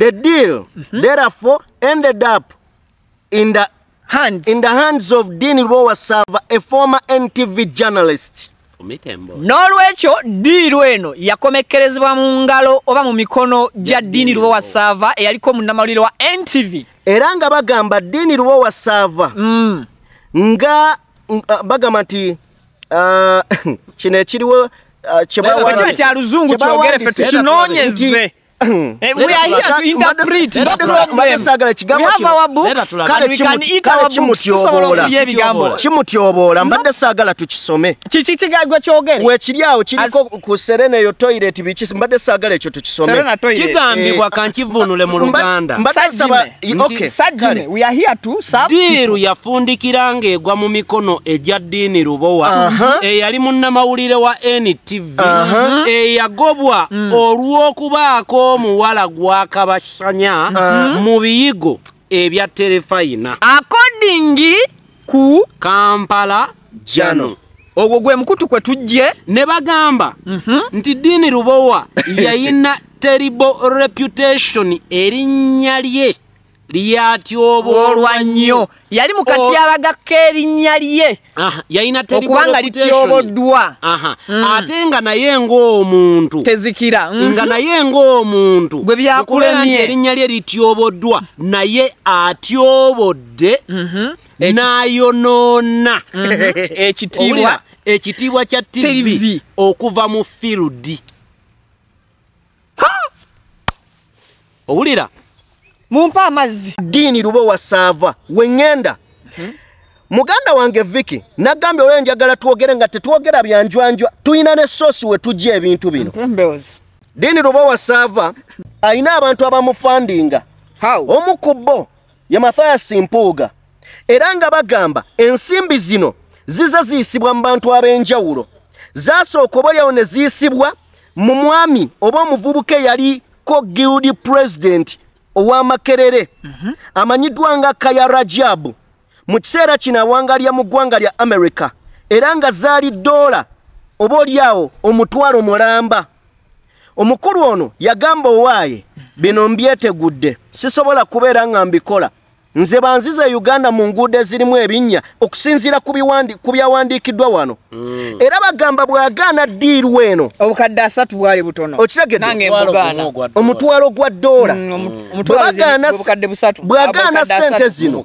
the deal mm -hmm. therefore ended up in the hands in the hands of Dean Rowasava, a former NTV journalist. Nolwecho deal weno yakomekerezwa mu ngalo oba mu mikono ja Dean Rowasava eyaliko mu namalirwa NTV. Eranga bagamba Dean Rowasava. Mm. Nga bagamati uh, chine chiriwo uh, chebawa. Bwe kya luzungu chogere fetu chinonyeze. Eh, kimutyoboola mbadde saagala tukisomewekiryawo kiriko ku serena eyo toiret mbadde saagala ekyo tukisomediiru eh, yafundikira ngaegwa mu mikono egya ddiini rubowa eyali munnamawulire wa ntv eyagobwa mm. olw'okubaako omuwala gwaka basanya mhm. mu biyigo ebya terefayina akodingi ku kampala jano ogwo gwe mukutu kwe tujje ne bagamba mhm. nti diini rubowa yayina terrible reputation erinnya lye lyatyoba olwa nnyo yali mukatyabagako erinnya lye ah, yayinaokubanga lityoboddwa mm. ate nga naye ngaomuntu tezikira mm. nga naye ngaomuntu gwe byakulemye erinnya lye lityoboddwa naye atyobodde mhm. nayonoona mhm. ekitibwa ekitiibwa kya tivi okuva mu firudi owulira Mumpa amazzi. Dini rubo wasava. Wengenda. Hmm? Muganda wange Vicky, nagambye oyo njagala tuogere nga tetuogera byanjwa njwa. Tuyina ne sosi we tujja ebintu bino. Mbeos. Dini rubo wasava. Aina abantu abamufandinga. How? Omukubo ya mathaya simpuga. Eranga bagamba ensimbi zino ziza ziisibwa mu bantu abenjawulo. Zasooka oboolyawo ne ziisibwa mu mwami oba omuvubuka eyaliko guild president owamakerere mhm. amanyiddwa nga kaya rajabu mu kiseera kino awanga lya mu ggwanga lya amerika era nga zaali dola oba oliawo omutwalo mulamba omukulu ono yagamba owaaye mhm. bino mbyetegudde sisobola kubeera nga mbikola nze banziza uganda mu nguudo ezirimu ebinnya okusinziira ku byawandiikiddwa wano mm. era bagamba bwagaana diiru eno obukadde asatu bwali butono okiregedde omutwalo gwa ddoola mm, mm. bwagaana sente zino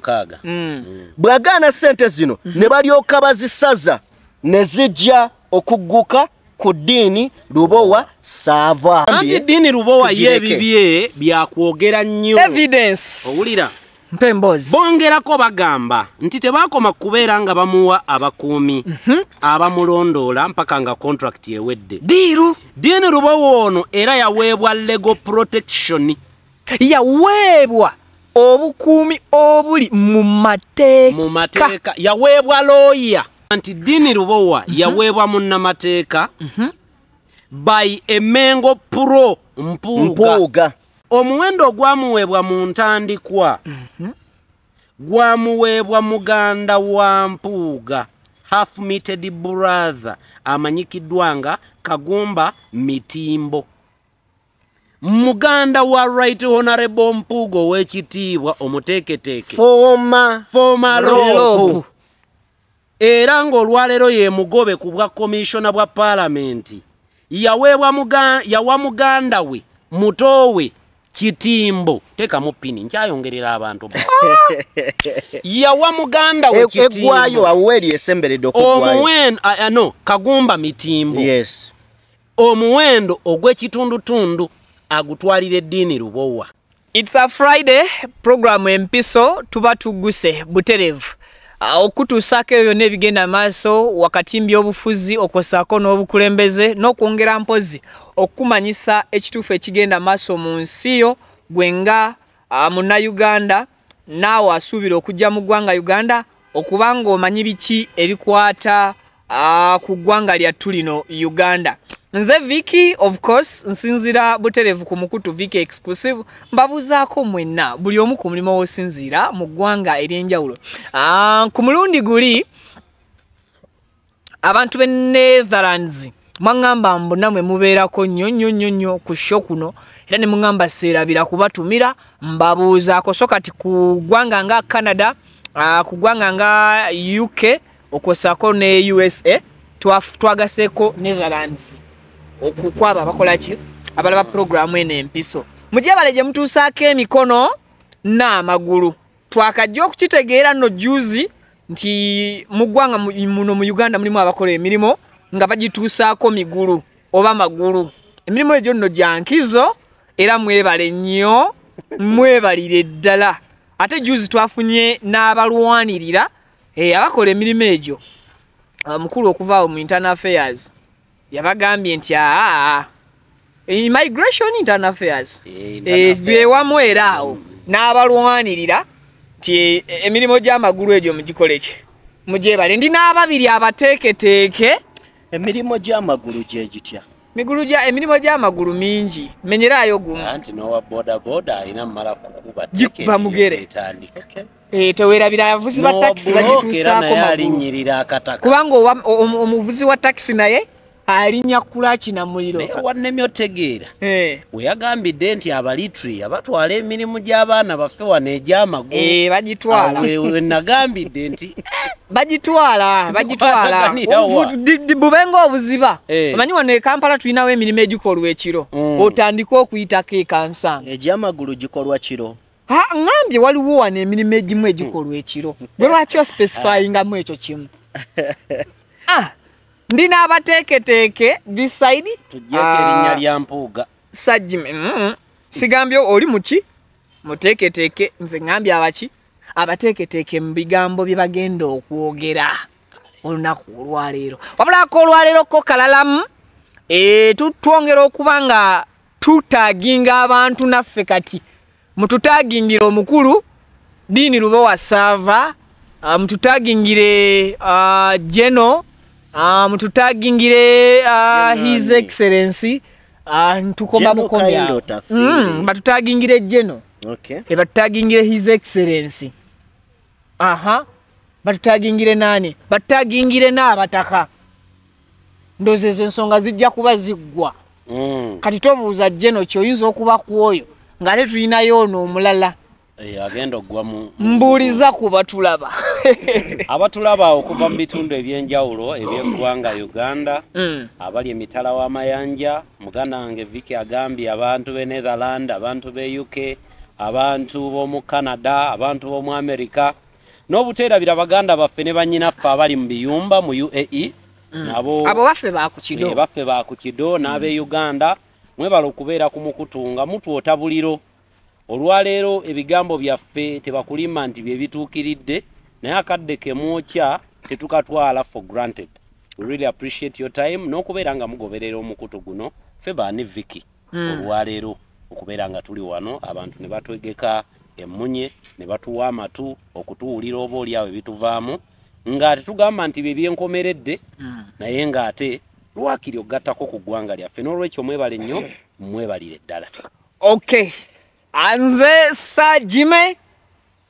bwagaana sente zino ne balyoka bazisaza ne zijja okugguka ku ddiini lubowa saavaanti ddiini lubowa yebibye byakwogera nnyo owulira mpemboozi bongerako bagamba nti tebaakoma kubeera nga bamuwa abakuumi mhm. abamulondoola mpaka nga kontrakiti ewedde diiru diini rubowo ono era yaweebwa lego protection yaweebwa obukuumi obuli mu mateeka mu mateeka yaweebwa looya nti diini rubowa mhm. yaweebwa munnamateeka mhm. by emengo pro mpuuga omuwendo ogwamuweebwa mu ntandikwa mhm. gwamuweebwa muganda wa mpuuga half mited brother amanyikiddwa nga kagumba mitimbo muganda wa right honorable mpuuga ow'ekitiibwa omuteeketeekefomaloo era ng'olwaleero ye mugobe ku bwa komishona bwa paalamenti yawa muganda we muto we kitimbo teka mupini nkyayongerera abantu yawa muganda weeggwayo awoeri esemberedde omuweno kagumba mitimbo yes. omuwendo ogw'ekitundutundu agutwalira eddiini lubowa its a friday program empiso tuba tugguse buterevu Ah, okutuusaako ebyo byonna ebigenda maaso wakatimbya obufuzi okwosaako n'obukulembeze n'okwongera mpozi okumanyisa ekituufu ekigenda maaso mu nsi yo gwenga ah, munnauganda naawe asuubira okujja mu ggwanga uganda okuba ng'omanyi biki ebikwata uh, ku ggwanga lyattu lino uganda nze viki of course nsinzira buterevu ku mukutu viki exclusive mbabuzaako mwenna buli omu ku mulimu owosinziira mu ggwanga eryenjawulo uh, ku mulundi guli abantu be netherlands mwaŋŋamba mbonna mwe mubeerako nnyo nnyo nnyo nnyo ku sho kuno era ne muŋŋamba seerabira kubatumira mbabuuzaako so kati ku ggwanga nga canada uh, ku ggwanga nga uk okwesaako ne usa twagaseeko netherlands okukwaba abakolaki abalaba programu eno empiso mujabale gye mutuusaako emikono n'amagulu twakajja okukitegeera nno juzi nti muggwanga muno mu uganda mulimu abakola emirimu nga bagituusaako migulu oba amagulu emirimu egyo nno gyankizo era mwebale nnyo mwebalire ddala ate juzi twafunye n'abalwanirira na Eh abakola emirimu egyo omukulu ah, okuva awo mu internal affairs yabagambye nti aa immigration eh, internal affairs eh, eh, bwewamu era awo n'abalwanirira nti emirimu gy'amagulu egyo mugikoleki mugyebale ndi n'ababiri abateeketeeke emirimu gy'amagulu gyegitya miguru ja emirimo ja maguru mingi menyera ayo gumu anti no wa boda boda ina mara kukuba tike ba mugere etandika okay. eh tewera bila avuzi ba taxi bajitusa ko maguru kubango omuvuzi wa taxi naye alinya kulaki namuliro wanemi otegera eh oyagambide nti abalitri abatwala emirimu gy'abaana baffe wanejama go eh bagitwala we nagambide nti bagitwala bagitwala bubengo obuziba amanyi eh. wano ekampala tulinawo emirimu egikolwa ekiro mm. otandika okuyitako ekansa egyamagulu gikolwa kiro ngambye waliwo wano emirimu egimu egikolwa ekiro bwe lwaki ospecifyingamu ekyo kimu ah, ndi n'abateeketeeke bisaidi ah, mm, mm, mm. sigambye oli muki muteeketeeke nze ŋŋambye abaki abateeketeeke mu bigambo bye bagenda okwogera olunaku olwaleero wabulako olwaleero ko kalalamu eh, tutwongera okuba nga tutaginga abantu naffe kati mututagingire omukulu diini lubowa saava ah, mututagingire geno ah, uh, Ah, mututagingire ah, his excellency ah, ntukomba mukomyabatutagingire mm, geno eh, batutagingire his excellency aha batutagingire nani batutagingire n'abataka ndozo ezo ensonga zijja kuba ziggwa mm. kati tobuuza geno kyoyinza okuba kwoyo ngaate tulinayo ono omulala Eh, agenda oggwamu mbuuliza ku batulaba abatulaba okuva mu bitundu ebyenjawulo ebyeggwanga uganda hmm. abali emitala w'amayanja muganda wange viki agambye abantu be netherland abantu be uk abantu b'omu canada abantu b'omu america n'obuteerabira baganda baffe ne bannyinaffe abali mu biyumba mu uae hmm. nabobaffe bakukido eh, n'ab'e hmm. uganda mwebala okubeera ku mukutu nga mutwota buliro olwaleero ebigambo byaffe tebakulima nti byebituukiridde naye akadde kemwokya tetukatwala for granted really appreciate your time n'okubeera nga mugoberera omukutu guno ffe baani viki hmm. olwaleero okubeera nga tuli wano abantu ne batwegeka emmunye ne batuwa amatu okutuwulira oba olyawo ebituvaamu nga tetugamba nti byebyenkomeredde hmm. naye ng'ate lwakiri ogattako ku ggwanga lyaffe n'olwekyo mwebale nnyo mwebalire ddala okay anze sa jime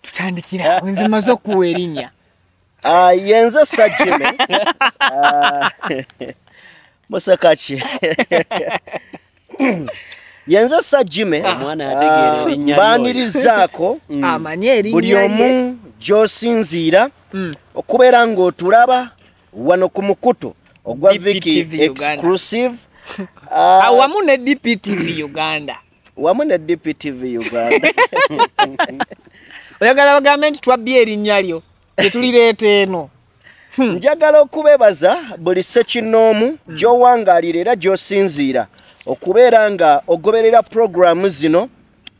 tutandikira nzimaze okuwa erinnya ah, yenze sa jime ah, musakaki yenze sa jime ah, mbanirizaako mm, buli omu gyosinziira mm. okubeera ngaotulaba wano ku mukutu ogwa viki exclusive awamu ne dptv uganda wamu ne DPTV Uganda. Oyagala bagambe nti twabbye erinnya lyo tetulireeta eno. Hmm. Njagala okubeebaza buli ssekinnoomu hmm. gy'owangaalira era gy'osinziira okubeera nga ogoberera puroguraamu zino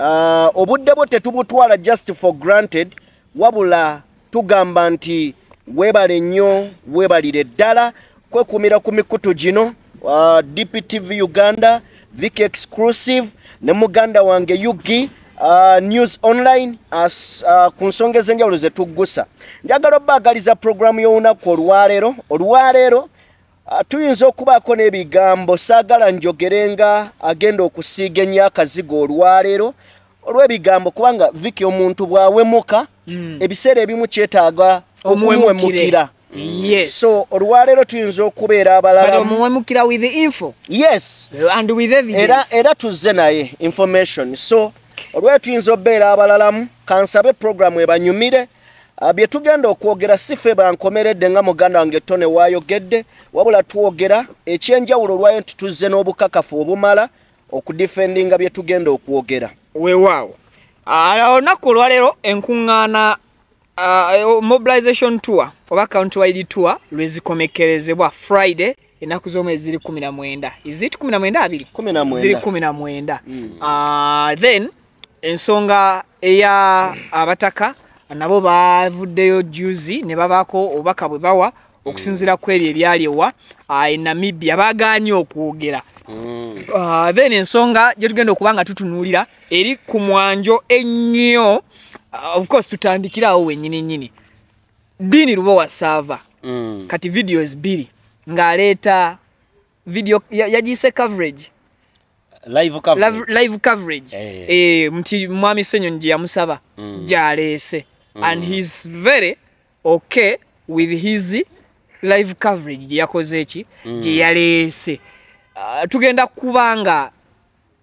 uh, obudde bwo tetubutwala just for granted wabula tugamba nti weebale nnyo weebalire ddala kwekuumira ku mikutu gino uh, dptv uganda Vicky Exclusive ne muganda wange Yugi uh, News Online as uh, ku nsonga ez'enjawulo ze tuggusa njagala obbaagaliza programu y'olunaku olwaleero olwaleero uh, tuyinza okubaako n'ebigambo saagala njogerenga agenda okusiiga ennyo akazigo olwaleero olw'ebigambo kubanga viki omuntu bw'awemuka mm. ebiseera ebimu kyetaaga okumwemukira Yes. So olwaleero tuyinza okubeera abalalamuwemukira with the info yes and with evidence era, era tuzze naye information so olwaleero tuyinza okubeera abalalamu kansabe programu ebanyumire ah, bye tugenda okwogera si fe bankomeredde nga muganda wange tone waayogedde wabula twogera ekyenjawulo olwayo ntituzze n'obukakafu obumala okudifendinga bye tugenda okwogera weewaawo ah, olunaku olwaleero enkuŋŋaana uh, eh, mobilization tour oba countwide tour lwezikomekerezebwa friday ennaku zomwe ziri kumi na mwenda izit kumi na mwenda abiri ziri kumi na mwenda hmm. uh, then ensonga eya abataka nabo bavuddeyo juzi ne babaako obubaka bwe bawa okusinzira ku ebyo ebyali ewa uh, enamibia baganye okwogera hmm. uh, then ensonga gyetugenda okuba nga tutunuulira eri ku mwanjo ennyo Uh, of course tutaandikira awo wenyini nyini dini rubo wa server mm. kati videos bili ngaleta video yajise ya coverage live coverage live, live coverage eh hey. Eh. Eh, hey, mti mwami senyo nji ya musaba mm. jalese mm. and he's very okay with his live coverage yakoze echi mm. jalese uh, tugenda kubanga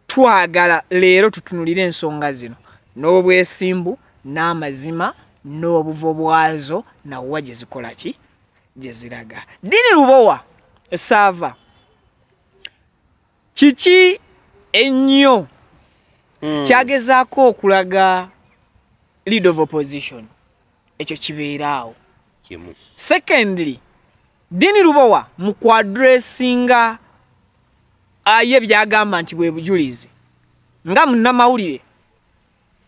twagala lero tutunulire ensonga zino nobwesimbu n'amazima n'obuvo bwazo nawa gye zikola ki gye ziraga dini lubowa esaava kiki ennyo hmm. kyagezaako okulaga lead of opposition ekyo kibeeraawo secondly dini lubowa mu kwadressinga aye byagamba nti bwe bujulizi nga munnamawulire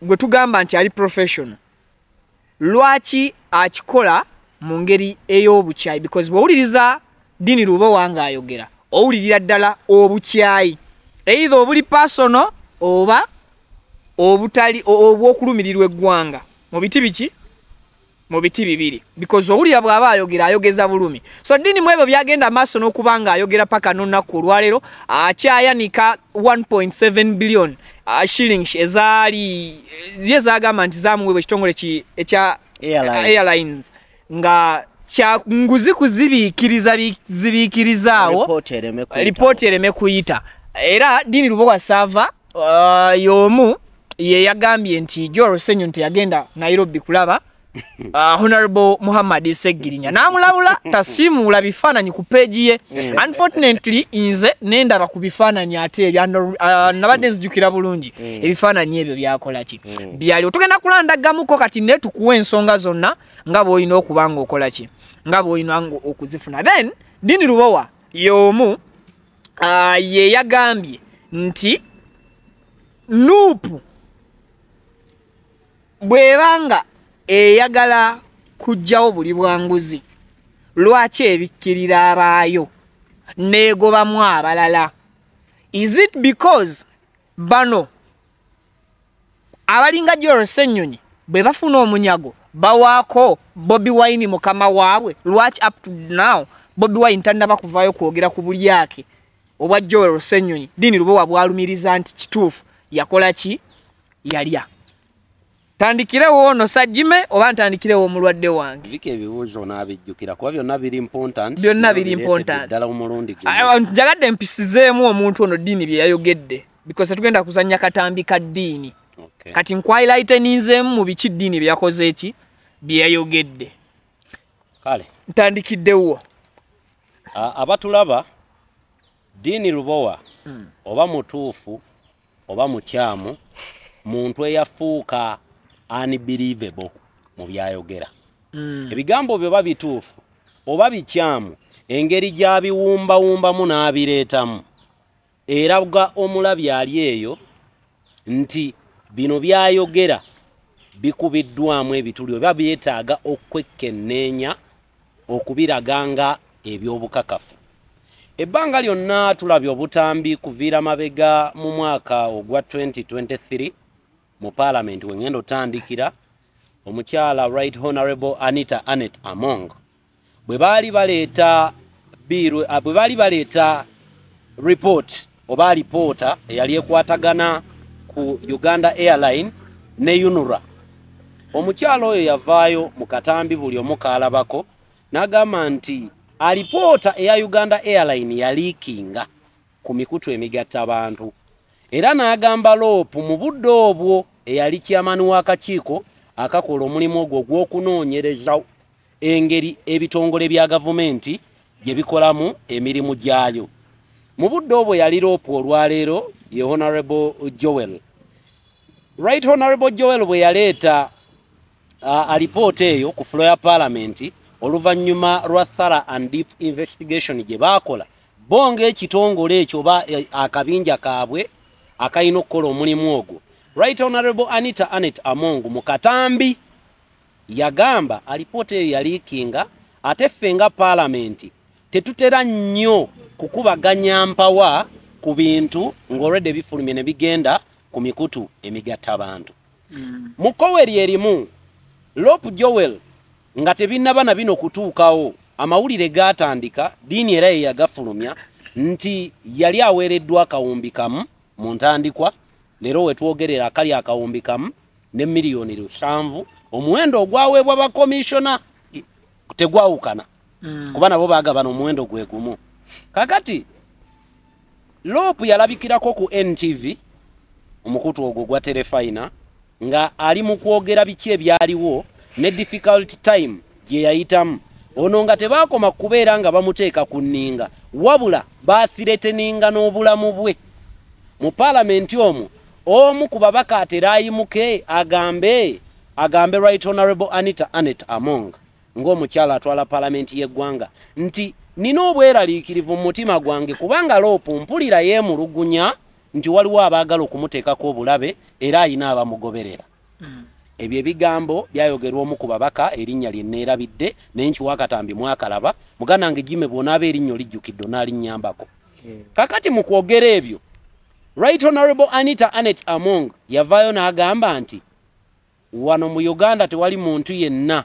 gwe tugamba nti ali professional lwaki akikola mu ngeri ey'obukyayi because bw'owuliriza dini luba wange ayogera owulirira ddala obukyayi eitha obuli pasonal oba obutali obwokulumirirwa eggwanga mu biti biki mu biti bibiri because owulira bw'aba ayogera ayogeza bulumi so dini mu ebyo byagenda maaso n'okuba nga ayogera paka n'olunaku olwaleero akyayanika 1.7 billion shillings ezaali ye zagamba nti zamuweebwa ekitongole ekya airlines nga kyanguzi kuzibiikiriza zibiikirizaawo lipooti ereme kuyita era diini lubowa saava uh, y'omu yeyagambye nti joro senyo nti yagenda nairobi kulaba uh, honorable Muhammad Segirinya namulabula tasimula bifananyi ku page ye mm. unfortunately inze nenda bakubifananyi ate ebya uh, ah, nabadde nzijukira bulungi mm. ebifananyi ebyo byakola ki mm. byali otugenda kulanda gamuko kati ne tukuwa ensonga zonna nga bw'olina okubanga okola ki nga bw'olina okuzifuna then dini rubowa y'omu uh, ye yagambye nti nuupu bw'ebanga eyagala kujjawo buli bwanguzi lwaki ebikkirira abaayo neegobamu abalala is it because bano abalinga jorosenyonyi bwe bafuna omunyago bawaako bobi wine mukama waabwe lwaki up to now bobi wine tanaba kuvaayo kwogera ku buli ake obwa jorosenyonyi diini lubowa bwalumiriza nti kituufu yakola ki yalya ya tandikirewo ono sajjime oba ntandikirewo omulwadde wange bika ebibuuzo naabijjukira kuba byonna biri mpontant byonna biri mpontantddala omulundi njagadde mpisizeemu omuntu ono ddiini bye yayogedde because tetugenda kuzanya katambi ka ddiini kati nkwailaitenizeemu mu biki ddiini bye yakoze eki bye yayogedde kale ntandikiddewo abatulaba diini lubowa hmm. oba mutuufu oba mukyamu muntu eyafuuka unbelievable mu byayogera mm. ebigambo byoba bituufu oba bikyamu engeri gyabiwumbawumbamu n'abireetamu eraga omulabi ali eyo nti bino byayogera bikubiddwamu ebituli oba byetaaga okwekenneenya okubiraganga ebyobukakafu ebbanga lyonna tulabye obutambi kuviira mabega mu mwaka ogwa 2023 mu parliament wengendo tandikira omukyala right honorable anita anet among bwe bali baleta biru ah, bwe bali baleta report oba reporter eyali ekwatagana ku uganda airline ne unura omukyala oyo yavaayo mu katambi buli omukaalabako n'agamba nti alipoota eya uganda airline yaliikinga ku mikutu emigattabantu era n'agamba loopu mu budde obwo eyali kyamanu w'akakiiko akakola omulimu ogwo gw'okunoonyereza engeri ebitongole bya gavumenti gye bikolamu emirimu gyayo mu budde obwo yali loopu olwaleero ye honorable joel right honorable joel bwe yaleeta uh, alipoota eyo ku floya paalamenti oluvannyuma lwa thara and deep investigation gye baakola bo ngaekitongole ekyo oba e, akabinja kaabwe akalina okukola omulimu ogwo right honorable anita anet amongu mukatambi yagamba alipoota eyo yaliikinga ate ffe nga paalamenti tetutera nnyo kukubaganya mpawa ku bintu ng'olwedde ebifulumye ne bigenda ku mikutu emigattabantu hmm. mu koweri erimu lope joel nga tebinnabana bino kutuukawo amawulire gaatandika diini era ye yagafulumya nti yali awereddwa akawumbi kamu mu ntandikwa leero we twogerera akali akawumbi kamu ne miliyoni lusanvu omuwendo ogwaweebwa bakomishona tegwawukana mm. kuba nabo bagabana omuwendo gwe gumu kakati loopu yalabikirako ku ntv omukutu ogwo gwa terefayina nga ali mu kwogera biki ebyaliwo ne difficult time gye yayitamu ono nga tebaakoma kubeera nga bamuteeka ku nninga wabula baathireteninga n'obulamu bwe mu parliamenti omu omu kubabaka aterayi muke agambe agambe right honorable anita anet among ngo mukyala atwala parliamenti yegwanga nti nina obweralikirivu mutima gwange kubanga loopu mpulira yemulugunya nti waliwo abaagala okumuteekako obulabe era ayina abamugoberera hmm. ebyo ebigambo byayogerwa omu ku babaka erinnya lye neerabidde naye nkiwakatambi mwakalaba muganange jime bwonaaba erinnya olijjukidde onaalinnyambako kakati mu kwogera ebyo Right Honorable Anita Annette Among yavayo n'agamba nti wano mu Uganda tewali muntu yenna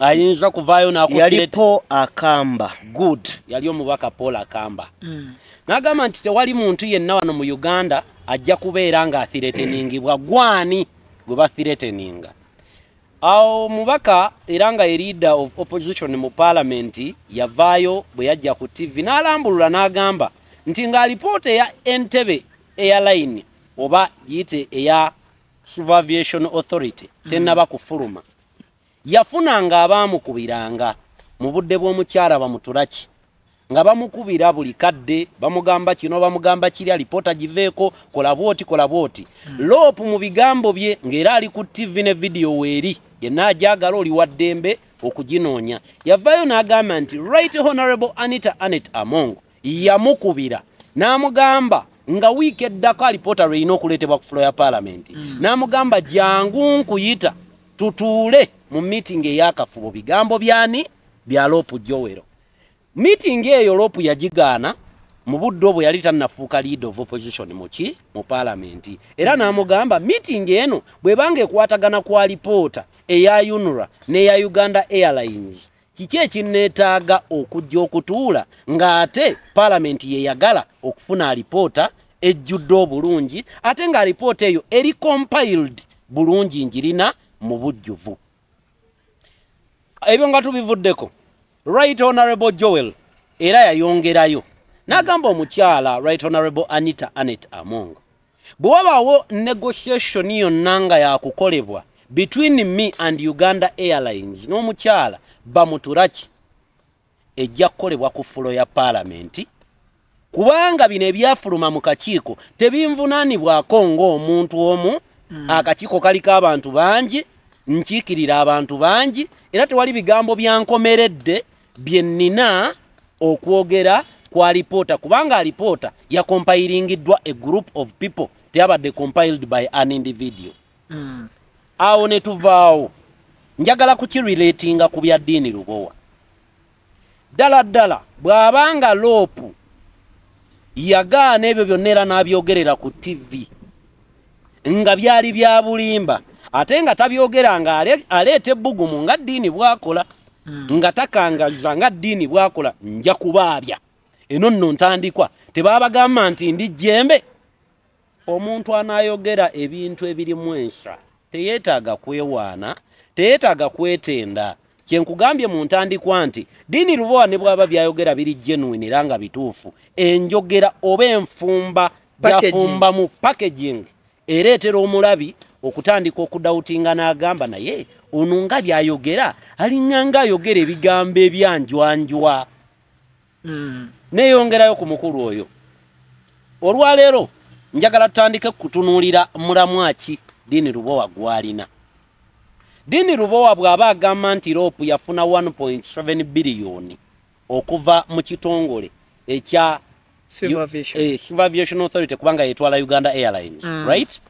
ayinza kuvaayo n'akuleta akamba good yali omubaka Paul akamba mm. n'agamba nti tewali muntu yenna wano mu Uganda ajja kubeera ng'athireteningibwa gwani gwe bathireteninga awo omubaka era nga erida of opposition mu paalamenti yavaayo bwe yajja ku tv n'alambulula n'agamba nti ng'alipoota eya entebe airline oba giite eya supervision authority tena mm. bakufuruma yafunanga abamukubiranga mu budde bw'omukyala bamuturaki nga bamukubira buli kadde bamugamba kino bamugamba kiri alipota giveeko kola bwoti kola bwoti mm. loopu mu bigambo bye ng'era ali ku tv ne vidiyo weeri yenaajagala oli wa ddembe okuginoonya yavaayo n'agamba nti right honorable anita anet among yamukubira n'amugamba nga wiiki eddako alipoota lwe yina okuleetebwa ku fulo ya paalamenti mm. n'amugamba jangu nkuyita tutuule mu miting ey'akafubo bigambo byani bya loopu jowero miting eyo loopu yagigaana mu budde obwe yali tannafuuka lead of opposition muki mu paalamenti era n'amugamba miting eno bwebanga ekwatagana kwa lipoota eya unura n'eya uganda airlines kiki ekinneetaaga okujja okutuula ng'ate paalamenti yeyagala okufuna alipoota ejjudde obulungi ate ng'alipoota eyo eri compiled bulungi njirina mu bujjuvu ebyo nga tubivuddeko right honorable joel era yayongerayo n'agamba omukyala right honorable anita annet among bwe wabaawo negotiation yonna nga yakukolebwa between me and uganda airlines n'omukyala bamuturaki ejja kukolebwa ku fulo ya paalamenti kubanga bino ebyafuluma mu kakiiko tebinvunaanibwako ng'omuntu omu hmm. akakiiko kaliko abantu bangi nkiikirira abantu bangi era tewali bigambo byankomeredde bye nnina okwogera kwa lipoota kubanga alipoota yakompayiringiddwa a group of people teyabadde compiled by an individual mm. awo ne tuvaawo njagala kukirelatinga ku bya ddiini lubowa ddala ddala bw'abanga loopu yagaana ebyo byonna era n'abyogerera ku tivi nga byali bya bulimba ate nga tabyogera nga aleeta ebbugumu nga ddiini bwakola hmm. nga takangaza nga ddiini bwakola nja kubaabya eno nno ntandikwa tebaabagamba nti ndi jjembe omuntu anaayogera ebintu ebirimu ensa teyetaga kwewaana teyetaga kwetenda kyenkugambye mu ntandikwa nti diini lubowa ne bwaba byayogera biri genuine era nga bituufu enjogera oba enfumba yafumba mu packaging ereetera omulabi okutandika okudawutinga n'agamba naye ono nga byayogera alinganga ayogera ebigambo ebyanjwanjwa hmm. neyongerayo ku mukulu oyo olwaleero njagala tutandike kutunuulira mulamwa ki dini rubowa gwalina dini rubowa bwaba agamba nti roopu yafuna 1.7 biliyoni okuva mu kitongole ekya Civil eh, Aviation Authority kubanga yetwala uganda airlines mm. right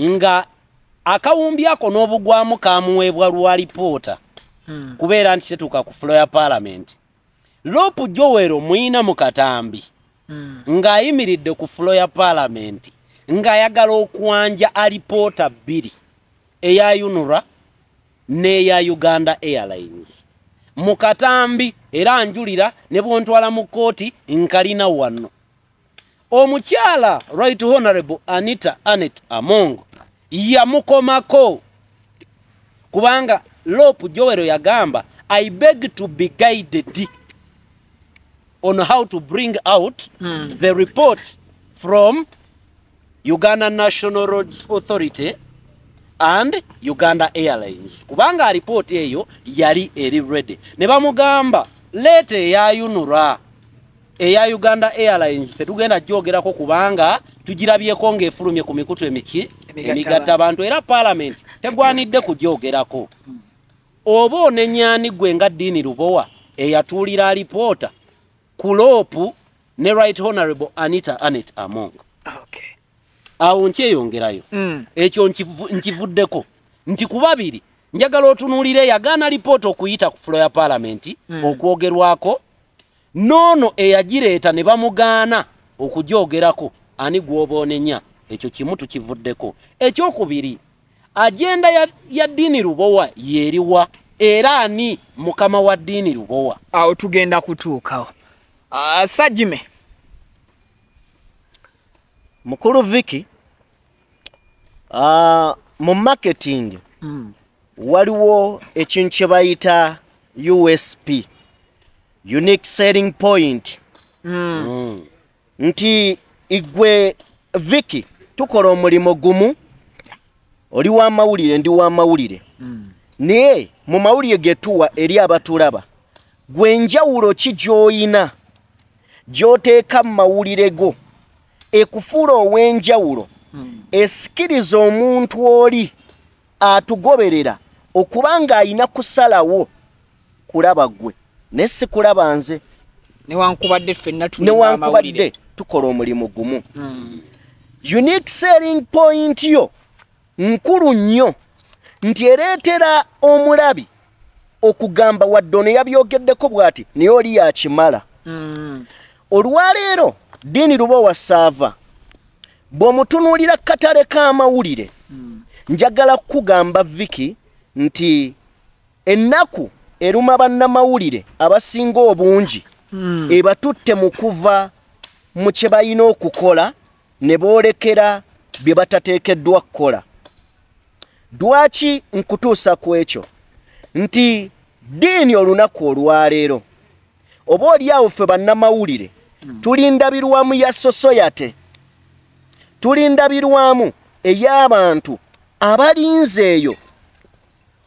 nga akawumbi ako n'obugwamu kamuweebwa lwalipoota mm. kubeera nti kituuka ku floya parliament loopu joweero muyina mu katambi mm. ng'ayimiridde ku floya parliament ng'ayagala okwanja alipoota bbiri eya unura n'eya uganda airlines mu katambi era njulira ne bwontwala mu kkooti nkalina wanno omukyala right honorable anita anet among yamukomako kubanga lopu jowero yagamba i beg to be guided on how to bring out hmm. the report from Uganda National Roads Authority and Uganda Airlines kubanga report eyo yali eri ready ne bamugamba leta eyayunura eya Uganda Airlines tetugenda jogerako kubanga tujirabyeko ngaefulumye ku mikutu emiki emigatta bantu era parliament tegwanidde kujogerako oba onenyani gwe nga dini lubowa eyatuulira alipoota kuloopu ne right honorable anita anet among okay. awo nkyeyongerayo mm. ekyo nkivuddeko nti ku babiri njagala otunuulire yagaana lipoota okuyita ku fulo ya paalamenti mm. okwogerwako noono eyagireeta ne bamugaana okugyogerako ani gwobaonenya ekyo kimu tukivuddeko ekyokubiri agenda ya ddiini lubowa yeeriwa era ani mukama wa ddiini lubowa awo tugenda kutuukawo ah, sajime mukulu viki Ah, mu marketing hmm. waliwo ekintu kye bayita usp unique selling point hmm. Hmm. nti igwe viki tukola omulimu gumu oli wamawulire ndi wamawulire naye mu mawulire getuwa eri abatulaba gwe njawulo ki gyoyina gyoteeka mu mawulire go ekufuula ow'enjawulo esikiriza omuntu oli atugoberera okuba ng'ayina kusalawo kulaba ggwe naye si kulaba nze newankubadde tukola omulimu gumu hmm. unique selling point yo nkulu nnyo nti ereetera omulabi okugamba waddo ne yabyogeddeko bw'ati naye oli yakimala hmm. olwaleero diini luba owasaava bwomutunuulira katale k'amawulire hmm. njagala kukugamba viki nti ennaku eruma bannamawulire abasinga obungi hmm. ebatutte mu kuva mu kye balina okukola ne boolekera bye batateekeddwa kukola dwaki nkutuusa ku ekyo nti diini olunaku olwaleero oba oliawo ffe bannamawulire hmm. tulindabirwamu ya sosoyate mm. tuli ndabirwamu ey'abantu abalinze eyo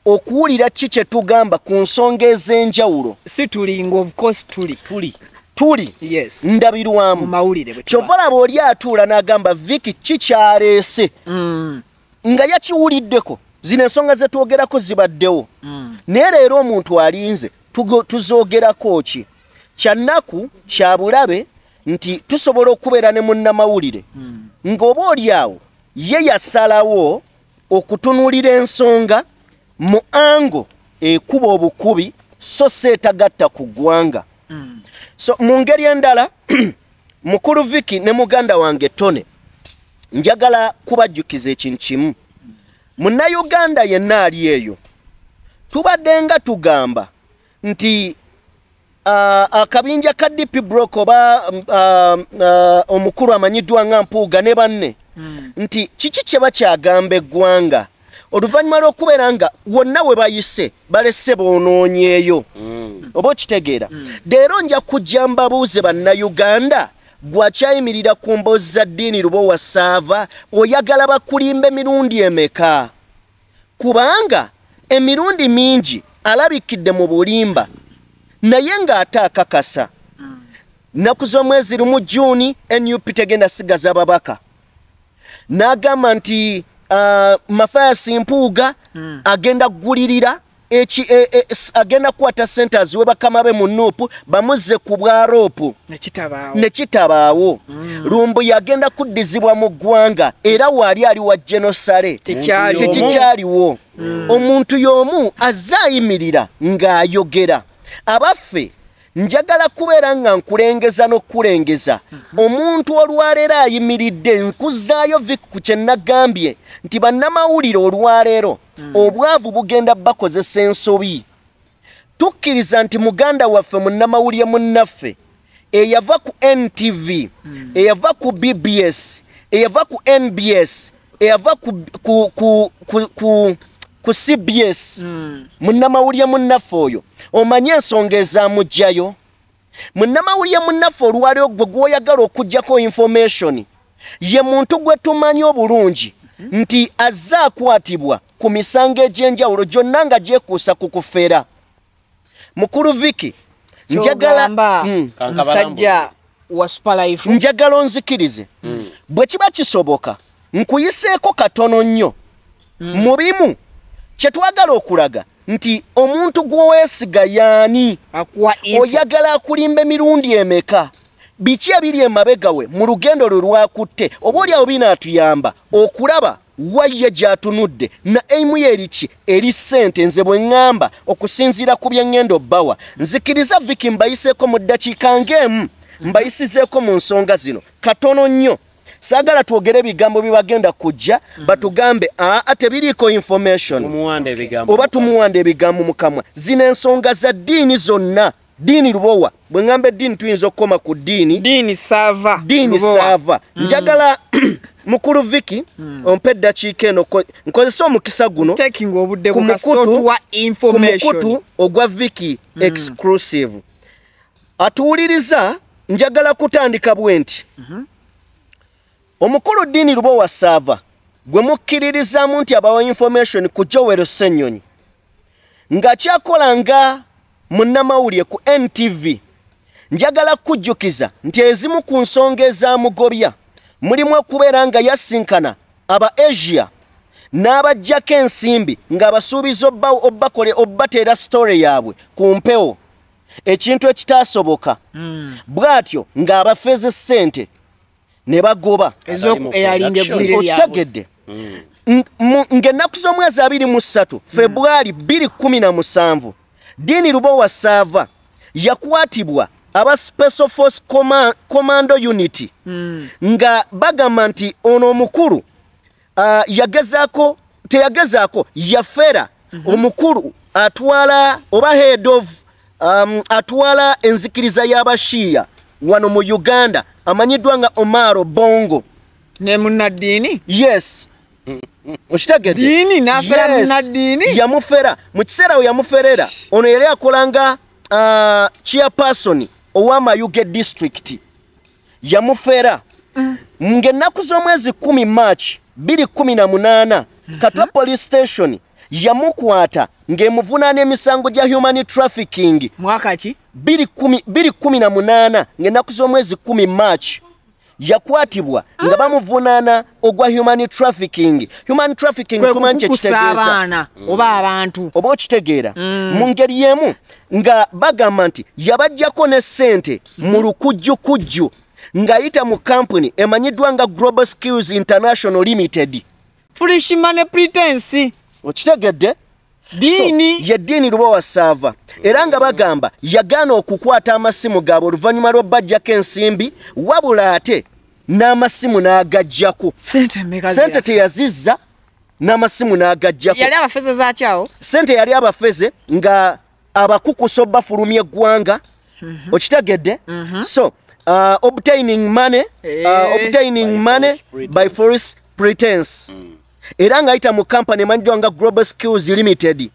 okuwulira ki kye tugamba ku nsonga ez'enjawulo si tulinga of course tuli tuli tuli yes. ndabirwamu mawulire kyovalaba oli atuula n'agamba viki kikyaleese mm. nga yakiwuliddeko zino ensonga zetwogerako zibaddewo mm. naye leero omuntu alinze tuzogerako ki kyannaku kyabulabe nti tusobola okubeera ne munnamawulire mm. ng'oba oliawo ye yasalawo okutunuulira ensonga mu ango ekuba obukubi so si etagatta ku ggwanga mm. so mu ngeri endala mukulu viki ne muganda wange tone njagala kubajjukiza ekintu kimu munnayuganda yenna ali eyo tubadde nga tugamba nti akabinja uh, uh, ka dp brok oba um, um, uh, omukulu amanyiddwa nga mpuuga ne banne hmm. nti kiki kye bakyagamba eggwanga oluvannyuma lw'okubeera nga wonna we bayise balese boonoonyeeyo hmm. oba okitegeera deero hmm. nja kujja mbabuuze bannayuganda gwakyayimirira ku mboza ddiini luba wa saava oyagala bakulimba emirundi emeka kubanga emirundi mingi alabikidde mu bulimba naye ng'ate akakasa nnaku z'omwezi rumu juuni enup tegenda sigaza ababaka n'agamba nti ah, mafayasi mpuuga hmm. agenda kugulirira e, e, agenda kukwata centers we bakama be mu nuupu bamuze ku bwaroopu ne kitabaawo hmm. lumbu yagenda kuddizibwa mu ggwanga era waali ali wa genosale tekikyaliwo hmm. omuntu y'omu azze ayimirira ng'ayogera abaffe njagala kubeera nga nkulengeza n'okkulengeza mhm. omuntu olwaleero ayimiridde nkuzaayo viku ku kyenagambye nti bannamawulire olwaleero mhm. obwavu bugenda bakozesa ensobi tukkiriza nti muganda waffe munnamawulire munnaffe eyava ku ntv mhm. eyava ku bbs eyava ku nbs eyava ku, ku, ku, ku, ku ku cbs munnamawulire munnaffe oyo omanye ensonga ezamugjayo munnamawulire munnaffe olwali ogwe gwoyagala okugjako infomation ye muntu gwe tumanye obulungi nti azze akwatibwa ku misango egy'enjawulo gyonna nga gyekuusa ku kufera mukulu viki njagalamusajja mm. wa superlife njagala onzikirize mm. bwe kiba kisoboka nkuyiseeko katono nnyo mm. mu bimu kyetwagala okulaga nti omuntu gwowesiga yaani oyagala akulimba emirundi emeka biki ebiri emabega we mu lugendo lwe lwakutte oba oli awo binaatuyamba okulaba waye gyatunudde na eimu yeeriki eri ssente nze bwe ŋŋamba okusinziira ku byeŋŋendo bawa nzikiriza viki mbayiseeko mu ddakiika ngaemu mbayisizeeko mu nsonga zino katono nnyo sagala tuogere bigambo bibagenda kujja mm-hmm. batugambe atebiriko ah, ah, information oba tumuwanda ebigambo mukamwa zino ensonga za ddiini zonna diini lubowa bwe ŋŋamba eddiini tuyinza okukoma ku ddiini diini saava diini saava mm. njagala mukulu viki mm. ompa eddakiika eno nkozesa omukisa gunokumukutu ogwa viki mm. exclusive atuwuliriza njagala kutandika bwe nti mm-hmm. omukulu ddiini lubo wa saava gwe mukkiririzaamu nti abawa infomation ku jowero ssenyonyi ng'akyakola nga munnamawulire ku ntv njagala kujjukiza nti ezimu ku nsonga ezamugobya mulimu okubeera nga yasinkana aba asia n'abajjako ensimbi ng'abasuubiza obbakole obbateera sitore yaabwe ku mpewo ekintu ekitasoboka hmm. bw'atyo ng'abafeze ssente ne bagoba okitegedde ng'ennaku z'omwezi abiri mu ssatu hmm. februari biri kumi na musanvu diini rubowa saava yakwatibwa aba special force commando unity hmm. nga bagamba nti ono omukulu yagezaako teyagezaako yafera mhm. omukulu atwala oba head of um, atwala enzikiriza y'abashiiya wano mu uganda amanyiddwa nga omaro bongo nemunadini yes okitegeddini yamufera mu kiseera we yamuferera ono yali akolanga uh, chiapason owamayuge district yamufera mm. ngaennaku z'omwezi 1 march 218 mm-hmm. katwa police station yamukwata ng'emuvunaana emisango gya human trafficking mwaka ki 2018 2018 na munana ngenaku z'omwezi 10 March yakwatibwa nga ah. bamuvunana ogwa human trafficking human trafficking kumanchekitegeza mm. oba abantu oba okitegeera mm. mungeri yemu nga bagamba nti yabajjako ne sente mu lukujjukujju ng'ayita mu kampuni emanyiddwa nga global skills international limited fulishima ne pretensi okitegedde diini so, yediini luba wasaava era nga bagamba yagaana okukwata amasimu gaabwe oluvannyuma lwabbajjako ensimbi wabula ate n'amasimu n'agajjako sente teyazizza n'amasimu n'agajjako sente yali abafeze nga abakukusa obbafulumya eggwanga mhm. okitegedde mhm. so uh, obtaining money, uh, eh. obtaining money by forest pretense mm. era ng'ayita mu kampany emanyiddwa nga global skills limited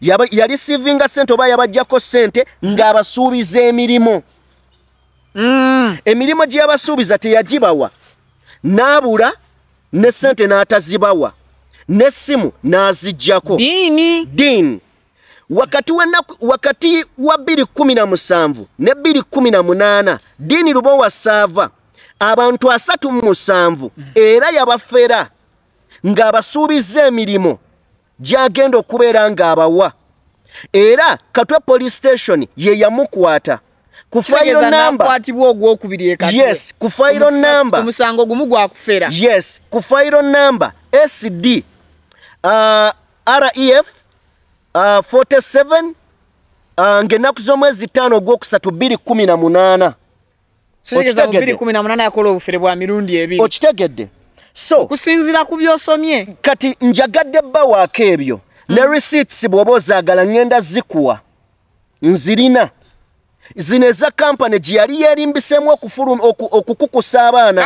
yali sivinga sente oba yabajjako sente ng'abasuubiza emirimu mm. emirimu gye yabasuubiza teyagibawa n'abula ne sente n'atazibawa n'essimu n'azijjako diini diini wakati wanaku wakati wa bbiri kumi na musanvu ne bbiri kumi na munaana diini lubowa saava abantu asatu mu musanvu era yabafera ng'abasuubiza emirimu gy'agenda okubeera ng'abawa era katwe police station ye yamukwata ku fayiro namba sd uh, ref uh, 47 uh, ng'ennaku z'omwezi 5 ogwokusatu 218 okitegedde so kusinzira ku byosomye kati njagadde bawaako ebyo mm. ne receipts bw'oba ozaagala ŋŋenda zikuwa nzirina zino eza kampani gye yali yerimbisemu okukukusa abaana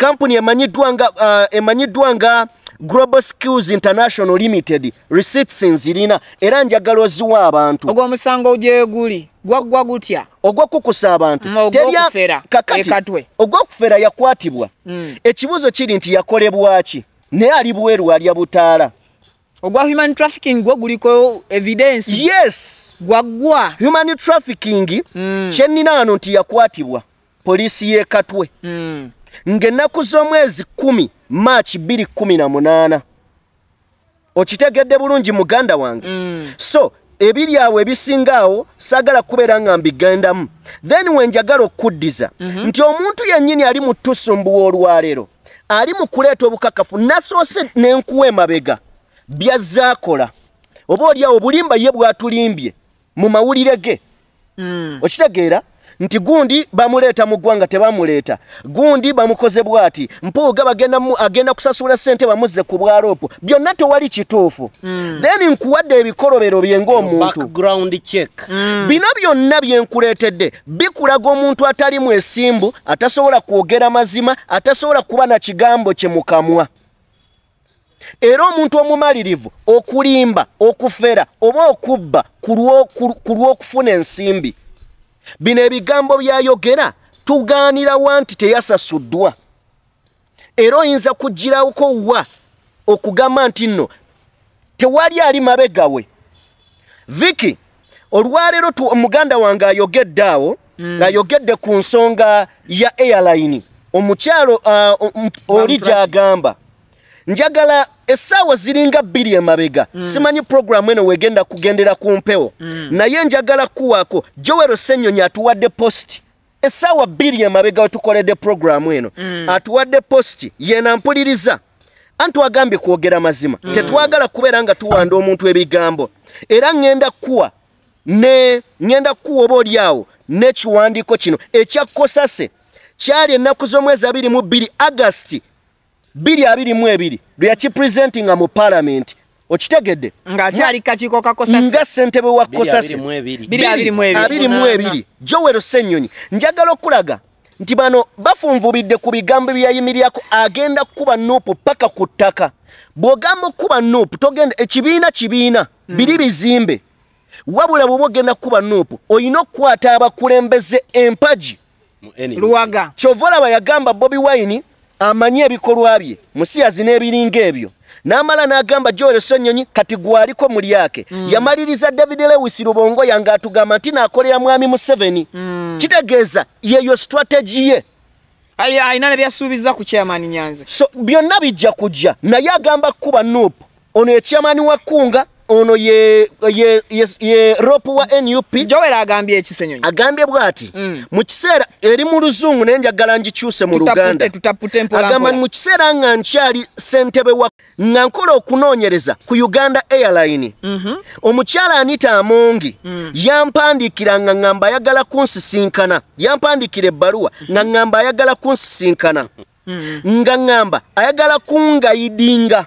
kampuni emanyiddwa nga uh, emanyiddwa nga global skills international limited receipts nzirina era njagala oziwa abantu ogwo musango ogyeguli gwaggwa gutya ogwokukusa abantu mm, e kakatiekatwe ogwokufera yakwatibwa mm. ekibuuzo kiri nti yakolebwaki naye ali bweru alya butaala ogwa human trafficking gwo guliko evidence yes gwaggwa human trafficking mm. kyeninaano nti yakwatibwa poliisi yekatwe mm. ngaennaku z'omwezi kumi maachi bbiri kumi na munaana okitegedde bulungi muganda wange mm. so ebiri awo ebisingaawo saagala kubeera nga mbigendamu then wenjagala okuddiza mm -hmm. nti omuntu yennyini ali mu ttusumbuwa olwaleero ali mu kuleeta obukakafu nasoose n'enkuwa emabega byazaakola oba oliawo bulimba ye bwatulimbye mu mawulire ge mm. okitegeera nti gundi bamuleeta mu ggwanga tebamuleeta gundi bamukoze bwati mpuuga agenda kusasula ssente bamuzze ku bwala opo byonna tewali kituufu mm. then nkuwadde ebikolobero byeng'omuntu mm. bino byonna byenkuleetedde bikulaga omuntu atalimu essimbu atasobola kwogera mazima atasobola kuba na kigambo kye mukamwa era omuntu omumalirivu okulimba okufera oba okubba ku lw'okufuna ensimbi bino ebigambo byayogera tugaanira wa nti teyasasuddwa era oyinza kugirako wa okugamba nti nno tewali ali mabegawe viki olwaleero omuganda wange ayogedde awo ngaayogedde hmm. mm. ku nsonga ya airline omukyalo uh, um, oli gyagamba right. njagala essaawa ziringa bbiri emabega mm. simanyi puroguramu eno weegenda kugendera ku mpewo mm. naye njagala kuwaako jowero senyonyi atuwadde positi essaawa bbiri emabega wetukoledde puroguramu eno mm. atuwadde positi yenampuliriza anti wagambye kwogera mazima mm. tetwagala kubeera nga tuwanda omuntu ebigambo era ŋŋenda kuwa ne ŋŋenda kuwa oba oli awo n'ekiwandiiko kino ekyakkosase kyali ennaku z'omwezi abiri mu bbiri agasti bbiri abiri mu ebiri lwe yakipresenti nga mu paalamenti okitegedde nga ssentebe wa kosasi abiri mu ebiri jowero senyonyi njagala okulaga nti bano bafunvubidde ku bigambo byeyayimiryako agenda kukuba nuupu paka ku ttaka bw'ogamba okukuba nuupu togenda ekibiina kibiina hmm. biri bizimbe wabula bweoba ogenda kukuba nuupu olina okukwata abakulembeze empagi kyova olaba yagamba bobi wayini amanyi ebikolwa bye musi azina ebiringa ebyo n'amala n'agamba joole ssennyonyi kati gwaliko muli ake mm. yamaliriza david lewis rubongoya ng'atugamba nti naakolera mwami museveni mm. kitegeeza yeyo strategi ye ayina nebyasuubiza ku chairman nyanze so byonna bijja kujja naye agamba kuba nop ono ye chairman wa kunga ono ye ye ye, ye ropu wa NUP Jowera agambye eki senyonyi agambye bwati mm. mu kiseera eri mu luzungu naye njagala njikyuse mu luganda agamba mu kiseera nga nkyali ssentebe wa nga nkola okunoonyereza ku uganda airline mm-hmm. omukyala anita amongi mm. yampandiikira nga ngamba ayagala kunsisinkana yampandiikira ebbaluwa mhm. nga ngamba ayagala kunsisinkana mm. nga ngamba ayagala kungayidinga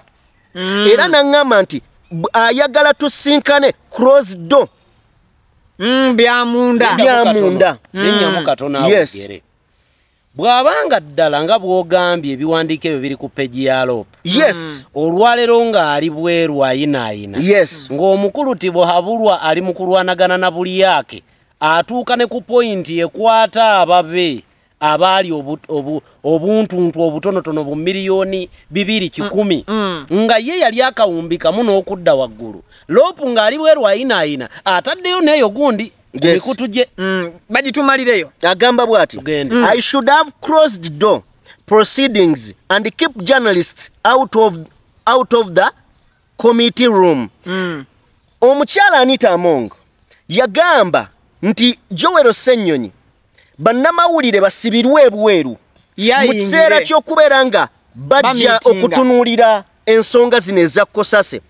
Mm. era naŋŋamba nti ayagala tusinkane cross do mm, byamundabyamunda nenyamu mm. katona awegere bw'abanga ddala nga bw'ogambye ebiwandiiko ebyo biri ku peji ya loopu yes mm. olwalero ng'ali bweru ayinaayina yes ng'omukulu ti buhabulwa ali mu kulwanagana na buli yaake atuuka ne ku poyinti ekwata ababe abaali obuntuntu obutonotono bumiliyoni bibiri kikumi mm, mm. nga ye yali akawumbikamu n'okudda waggulu loopu ng'ali bwerwa ayina ayina ataddeyo neeyo gundi emikutu gye mm, bagitumalireyo agamba bwati i should have crossed door proceedings and keep journalists out of, out of the committee room omukyala anita among yagamba nti jowero senyonyi bannamawulire basibirwe ebweru mu kiseera ky'okubeera nga bajja okutunuulira ensonga zino ezakkosase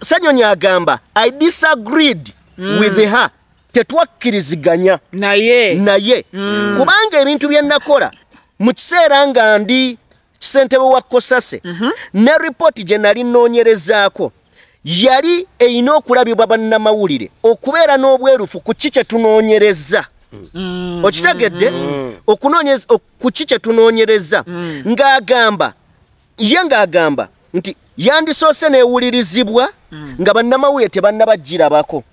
sanyonyi agamba i disagreed mm. with her tetwakkiriziganya naye naye mm. kubanga ebintu bye nakola mu kiseera nga ndi kisentebe wa kosase mm -hmm. ne ripooti gye nali nnoonyerezaako yali eyina okulabibwa bannamawulire okubeera n'obwerufu ku ki kye tunoonyereza mm. okitegedde mm. okunoonyeza kuki kyetunoonyereza mm. mm. ngaagamba ye ngaagamba nti yandisoose neewulirizibwa mm. nga bannamawulire tebannabagirabako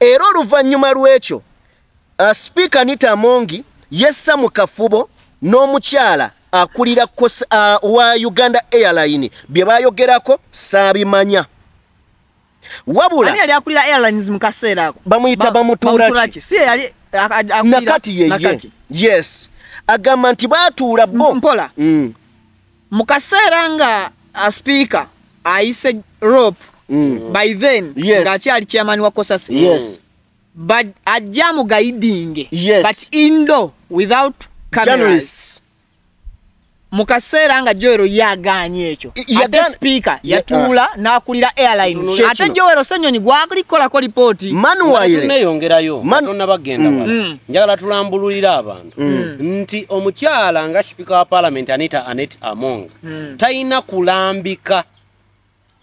era oluvannyuma lw'ekyo uh, sipiika nita mongi yessa mu kafubo n'omukyala akulira kos, uh, wa uganda airline bye baayogerako saabimanya wabula bamuyita bamutuulaki nakati yeye yes agamba nti baatuula bo mpola mm. mu kaseera nga aspiika uh, ayise rope mm. by then yes. ngaakyali chairman wa cosas yes. ajja mu gaidinge yes. but indo without cameras. Generous mukaseera nga joero yaganye ah. ekyo ate sipiika yatuula uh, nakulira airlines ate joero senyonyi gwakulikolako lipooti tuneyongerayo atonna bagenda mm. wala mm. njagala mm. tulambululira abantu mm. mm. nti omukyala nga sipiika wa palamenti anita anet among mm. talina kulambika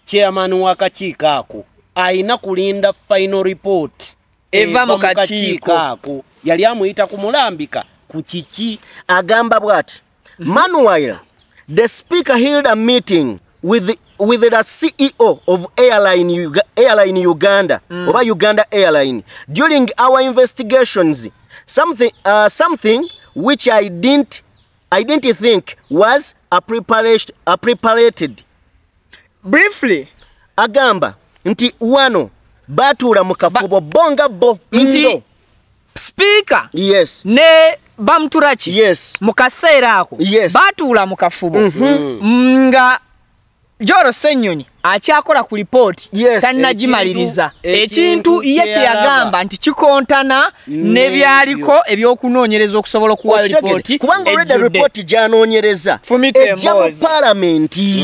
kyeyamaani wakakiiko ako ayina kulinda final report eva mukakiiko ako yali amuyita kumulambika ku kiki agamba bwati Meanwhile, the speaker held a meeting with the, with the CEO of airline, airline Uganda, mm. over Uganda Airline. During our investigations, something, uh, something which I didn't, I didn't think was a prepared, a prepared. Briefly, agamba nti wano batula mukafubo bonga bo nti speaker yes ne bamuturaki yes. mukaseera ako yes. batuula mukafubo mm-hmm. mm -hmm. mm -hmm. nga joro senyoni akyakola ku lipooti yes. tanagimaliriza ekintu ye kyeyagamba nti kikontana mm. nebyaliko ebyokunoonyereza okusobola okuwaaliooti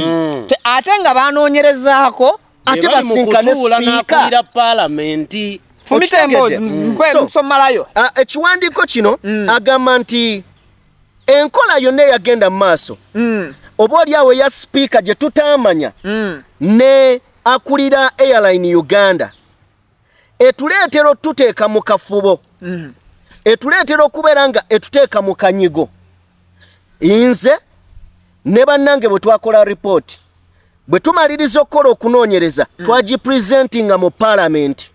mm. ate nga banoonyerezaako ate basinkanekulira paalamenti fumita emboozi nkwe mm. nkusomala yo ekiwandiiko kino mm. agamba nti enkola yonna eyagenda mu maaso mm. oba oli awo eya sipiika gye tutaamanya ne akulira airline uganda etuleetera otuteeka mu kafubo etuleetera okubeera nga etuteeka mu kanyigo nze ne bannange bwe twakola ripooti bwe tumaliriza okukola okunoonyereza twagipresentinga mu paalamenti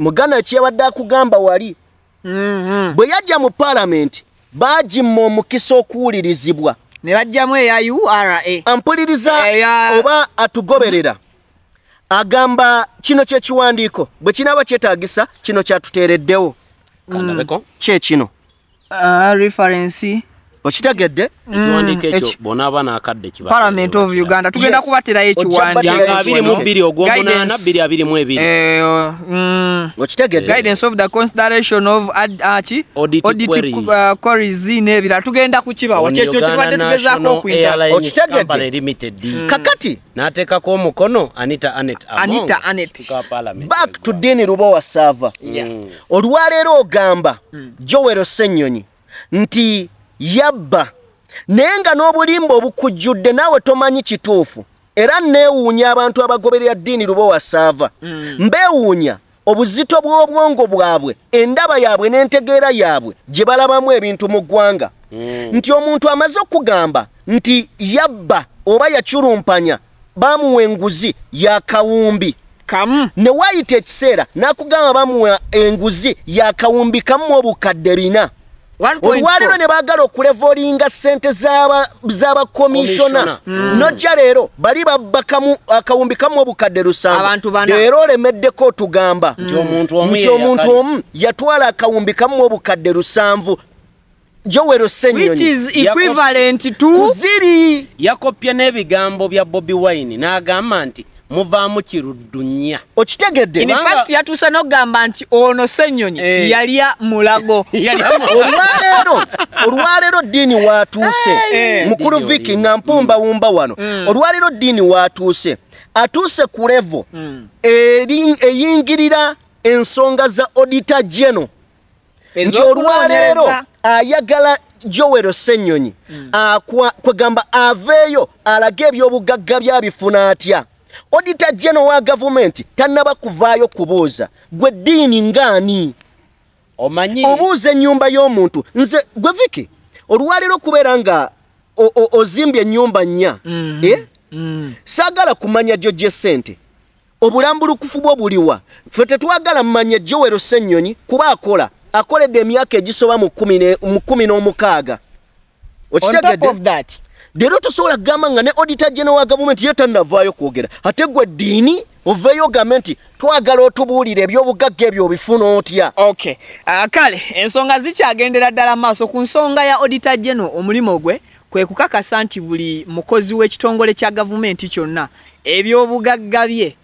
mugana kyeyabadde akugamba wali mm-hmm. bwe yajja mu paalamenti baajimma omukisa okuwulirizibwa ne bajjamu eya ura ampuliriza eya... oba atugoberera mm-hmm. agamba kino kyekiwandiiko bwe kinaaba kyetaagisa kino kyatuteereddewo mm. kyekino uh, okitegedde ekiwandiiko mm. ekyo bona abaana akadde kiba parliament of uganda tugenda kubatirayo ekiwandiiguidance eh, eh. of the consideration of aki oditicoriz uh, n'ebirala tugenda kukibawa kyekyo kyetubadde tugezaako okwita kakati n'ateekako omukono anita anita anet back to dini ruba wa sava hmm. olwaleero ogamba hmm. joweroseenyonyi nti yabba naye nga n'obulimba obukujjudde naawe tomanyi kituufu era neewuunya abantu abagoberera ddiini lubowa saava mm. mbeewuunya obuzito bw'obwongo bwabwe endaba yaabwe n'entegeera yaabwe gye balabamu ebintu mu ggwanga mm. nti omuntu amaze okugamba nti yabba oba yakirumpanya bamuwa enguzi yakawumbi kamu ne waayita ekiseera n'akugamba bamuwa enguzi yakawumbi kamu obukadde bina olwaliro ne baagala okulevolinga sente z'abakomishona nojja hmm. leero bali babbakamu akawumbi kamu obukadde lusanleero olemeddeko otugamba hmm. nti omuntu omu yatwala akawumbi kamu obukadde lusanvu jowero senyoni ziri yakopya n'ebigambo bya bobi wine n'agamba nti muvaamu kirudu nnya okitegedde infact yatuusa n'okugamba nti ono senyonyi eh. yalya mulago olwaleero olwaleero diini waatuuse eh, eh, mukulu viki nga mpumbawumba wano mm. olwaleero diini waatuuse atuuse ku levo mm. eyingirira ensonga za odita geno nti olwaleero ayagala jowero senyonyi mm. kwegamba aveeyo alage ebyobugagga byabifuna atya odita jeno wa government tanaba kuvaayo kubuuza gwe ddiini ngaani omanyi obuuza ennyumba y'omuntu nze gwe viki olwaliro okubeera nga ozimbye ennyumba nnya e saagala kumanya gyogye sente obulambulukufu bwo buliwa fe tetwagala mmanya jowero senyonyi kuba akola akoledde emyaka egisoba mu kumi n'omukaaga okitegedde leero tosobola kugamba nga ne odita genera wa gavumenti ye tannavaayo kwogera ate gwe ddiini oveeyo ogambe nti twagala otubuulira ebyobugagga ebyo obifuna otya okay ah, kale ensonga zikyagendera ddala maaso ku nsonga ya odita genera omulimu gwe kwe kukakasa nti buli mukozi w'ekitongole kya gavumenti kyonna ebyobugagga bye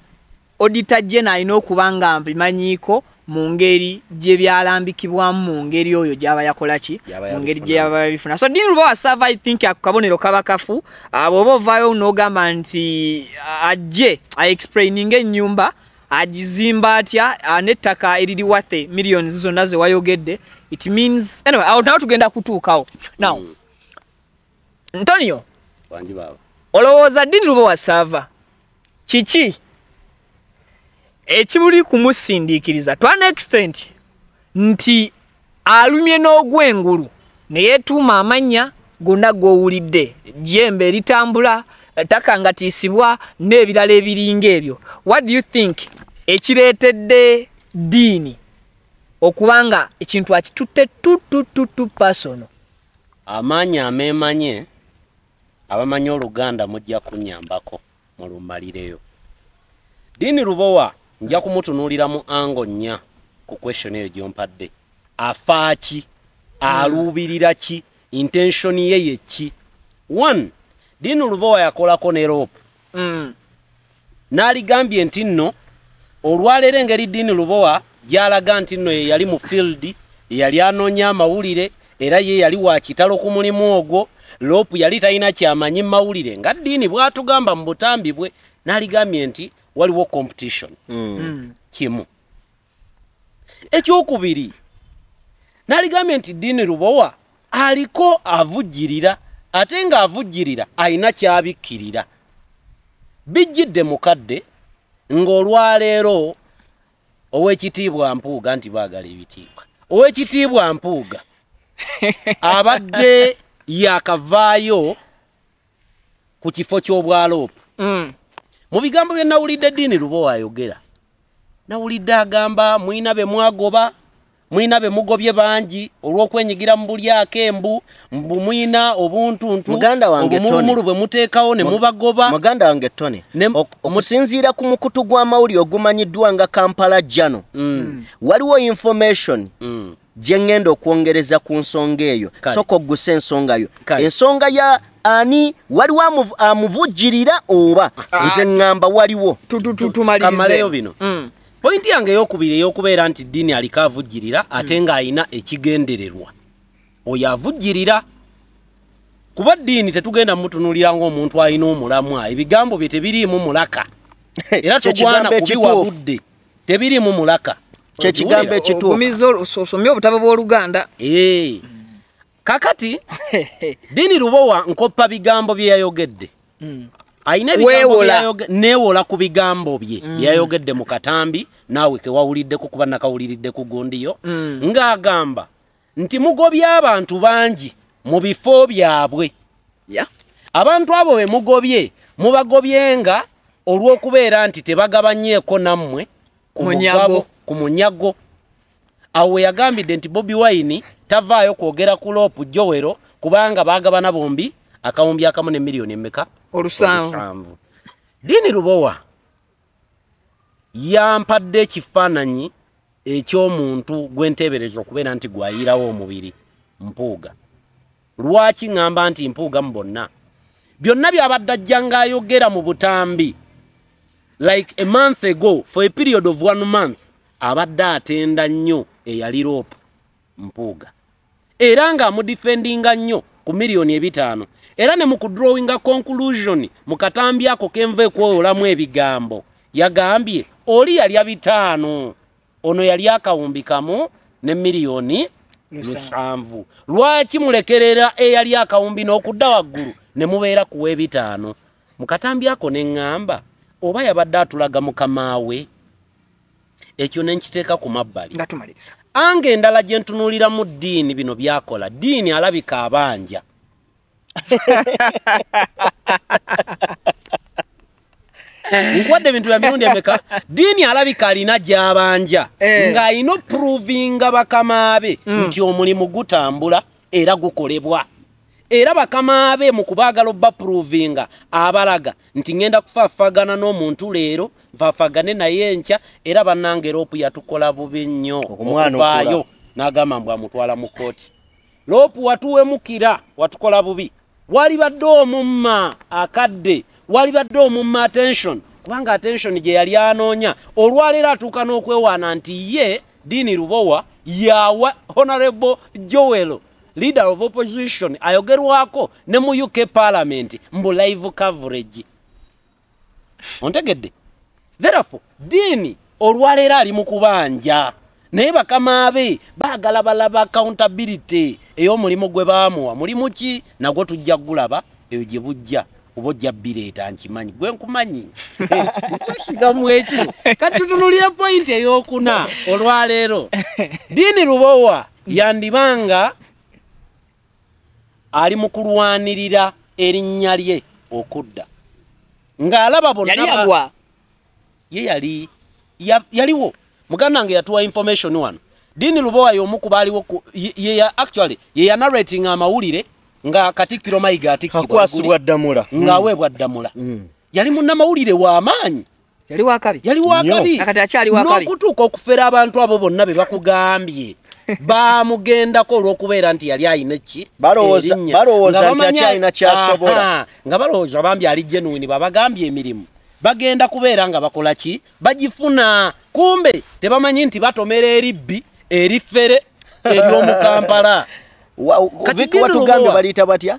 odita genera alina okuba nga mbimanyiiko mu ngeri gyebyalambikibwamu mu ngeri oyo gyaba yakola ki mu ngeri gyeyaba bifuna so dini lubawa sava i think akukabonero kaba kafu ah, bwoba ovaayo n'ogamba nti ah, ajje aexplaininga ennyumba agizimba atya ah, n'ettaka eriri wathe millions zonna ze wayogedde it means anyway, aw nawe tugenda kutuukawo now ntonio olowooza dini lubawa sava kiki ekibuli kumusindikiriza twa nextent nti alumye n'ogwengulu neyetuuma amanya gonna gowulidde jembe eritambula eh, takangatisibwa n'ebirala ebiringa ebyo what do you think ekireetedde diini okubanga ekintu akitutte tututu pasono amaanyi amemanye abamanyi oluganda mujja kunyambako mulumalireyo diini rubowa nja kumutunuulira mu ango nnya ku question eyo gyompadde afaaki aluubirira ki intenshoni ye yeki one dinu lubowa yakolako ne rope mm. naligambye nti nno olwaleero engeri dini lubowa gyalaga nti nno ye yali mu field yali anoonya amawulire era ye yali wa kitalo ku mulimu ogwo loopu yali talina kyamanyi mawulire nga dini bwatugamba mu butambi bwe naligambye nti waliwo competition mm. Mm. kimu ekyokubiri naligambye nti diini rubowa aliko avujjirira ate nga avujjirira alina kyabikkirira bijjidde mukadde ng'olwaleero owekitiibwa mpuuga nti baagala ebitiibwa owekitiibwa mpuuga abadde yakavaayo ku kifo ky'obwaloopu mm. mu bigambo bye nawulidde diini lubowa ayogera nawulidde agamba mulina be mwagoba mulina be mugobye bangi olw'okwenyigira mu bulyako embu mulina obuntuntuomulumulu bwe muteekawo ne mubagoba muganda wange tony okusinziira ku mukutu gw'amawuli ogumanyiddwa nga kampala jano mm. waliwo information mm. gyeŋŋenda okwongereza ku nsonga eyo soka ogguse ensonga yo ensonga ya ani waliwo amuvujjirira ah, oba ah. nze ŋŋamba waliwo tumalirizeyo bino mm. pointi yange eyokubiri eyokubeera nti diini aliko avujjirira ate mm. ng'ayina ekigendererwa oyo avujjirira kuba diini tetugenda mutunulira ngaomuntu alina omulamwa ebigambo bye tebiriimu mulaka era togwana kubiwabudde tebiriimu mulaka kyekigambo ekitusomye obutabo bwoluganda kakati dini rubowa nkoppa bigambo bye yayogedde hmm. ainaneewola ku bigambo bye byayogedde hmm. mu katambi naawe kewawuliddeku kuba nakawuliriddeku gundiyo hmm. ng'agamba nti mugobye abantu bangi mu bifo byabwe abantu abo be mugobye mubagobyenga olw'okubeera nti tebagabanyeeko nammwe ku mugabo ku munyago awo we yagambidde nti bobi wine tavaayo kwogera ku loopu jowero kubanga baagabana bombi akawumbi akamu ne miliyoni emeka olusanvu dini rubowa yampadde ekifaananyi ekyomuntu gwe nteebereza okubeera nti gwayirawo omubiri mpuuga lwaki ŋŋamba nti mpuuga mu bonna byonna byabadde ajja ng'ayogera mu butambi like a month ago for a period of one month abadde atenda nnyo eyali roopu mpuuga era ng'amudifendinga nnyo ku miliyoni ebitaano era ne mu kudrowinga conclusion mu katambi ako kenva ekwowolamu ebigambo yagambye oli yali abitaano ono yali akawumbikamu ne miliyoni lusanvu lwaki mulekerera eyali akawumbi n'okudda waggulu ne mubeera kuwa ebitaano mu katambi ako ne ŋŋamba oba yabadde atulaga mukamaawe ekyo nenkiteeka ku mabbali ange endala gye ntunuulira mu ddiini bino byakola ddiini alabika abanja nkuwadde bintu bya mirundi emeka diini alabika alina gy'abanja eh. ng'ayina opruvinga bakamaabe hmm. nti omulimu gutambula era gukolebwa era bakamaabe mu kubaagala obbapruvinga abalaga nti ŋŋenda kufaafagana n'omuntu leero nfaafagane naye nkya era bannanga era opu yatukola bubi nnyo okuvaayo n'agamba mbw amutwala mu kkooti loopu watuwemukira watukola bubi walibadde omumma akadde walibadde omumma attention kubanga attention gye yali anoonya olwaleero atuuka n'okwewaana nti ye diini rubowa yawa honorable joelo leader of opposition ayogerwako ne mu uk parliament mbu live coverage ontegedde therefore dini olwaleero ali mu kubanja naye bakama be baagala balaba accountability ey'omulimu gwe baamuwa mulimu ki nagwo tujja kugulaba eyo gye bujja oba ojja bireeta nkimanyi gwe nkumanyi eh, kusigamu ekyo katutunulire pointi ey'okuna olwaleero diini rubowa yandibanga ali mu kulwanirira erinnya lye okudda ng'alaba bonnaagwa ye yali yaliwo mugandange yatuwa information wano dini lubowa y'omukubaaliwo ye actually ye yanarating amawulire nga katikkiro mayiga atikkibwa ddamula ng'aweebwa ddamula mm. Mm. yali munnamawulire w'amaanyi yali wakabi yali wakabi nokutuuka okufera abantu abo bonna be bakugambye bamugendako olwokubeera nti yali ayinakinga balowooza bambi alijenuini babagambye emirimu bagenda kubeera nga bakolaki bagifuna kumbe tebamanyi nti batomera eribbi erifere eryomukampala watugambye baliyita batya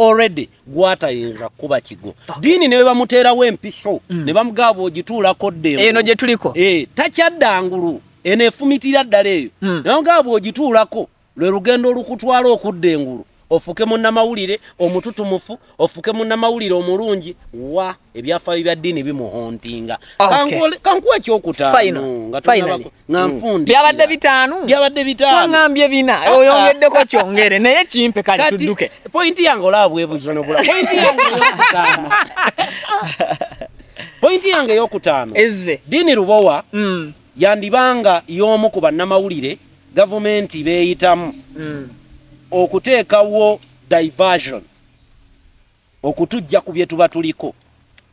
already gwatayinza kuba kigo diini ne bamuteerawo empiso mm. ne bamugaaba ogituulako ddeeno eh, gye tuliko eh, takyaddangulu eneefumitira ddala eyo mm. ne bamugaaba ogituulako lwe lugendo olukutwala okudda engulu ofuke munnamawulire omututumufu ofuke munnamawulire omulungi wa ebyafaayo bya ddiini bimuhontinga kankuwa ekyokutaanonbyabadde mm. bitaanobyabadde bitaanoambye bina ah, ah. oyongeddeko kyongere naye kimpe kali tudduke pointi yange olaabwebuzinobulapointyangeyokutaano pointi yange eyokutaano ezze diini rubowa mm. yandibanga y'omu ku bannamawulire gavumenti beeyitamu mm. okuteekawo diversion okutujja ku bye tuba tuliko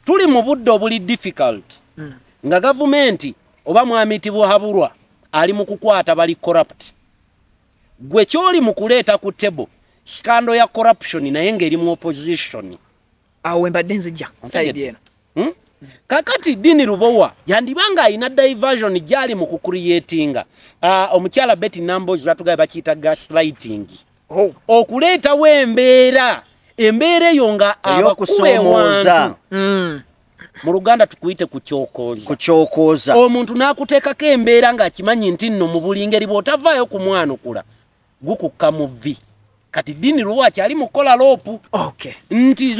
tuli mu budde obuli difficult hmm. nga gavumenti oba mwamitibwahabulwa ali mu kukwata bali corrupt gwe kyoli mu kuleeta ku table sikando ya corruption naye ngaeri mu opposition awo wembadde nzijja saidi eno hmm? kakati dini rubowa yandibanga ayina diversion gyali mu kucreatinga ah, omukyala bet nambos atugabe bakiyita gaslighting Oh. okuleetawo embeera embeera eyo nga abakuwewantu mm. mu luganda tukuyite kukyokooza omuntu n'akuteekako embeera ng'akimanyi nti nno mu buli ngeri bw'otavaayo ku mwanukula gukukka mu vvi kati ddiini lwaki ali mu kukola loopu nti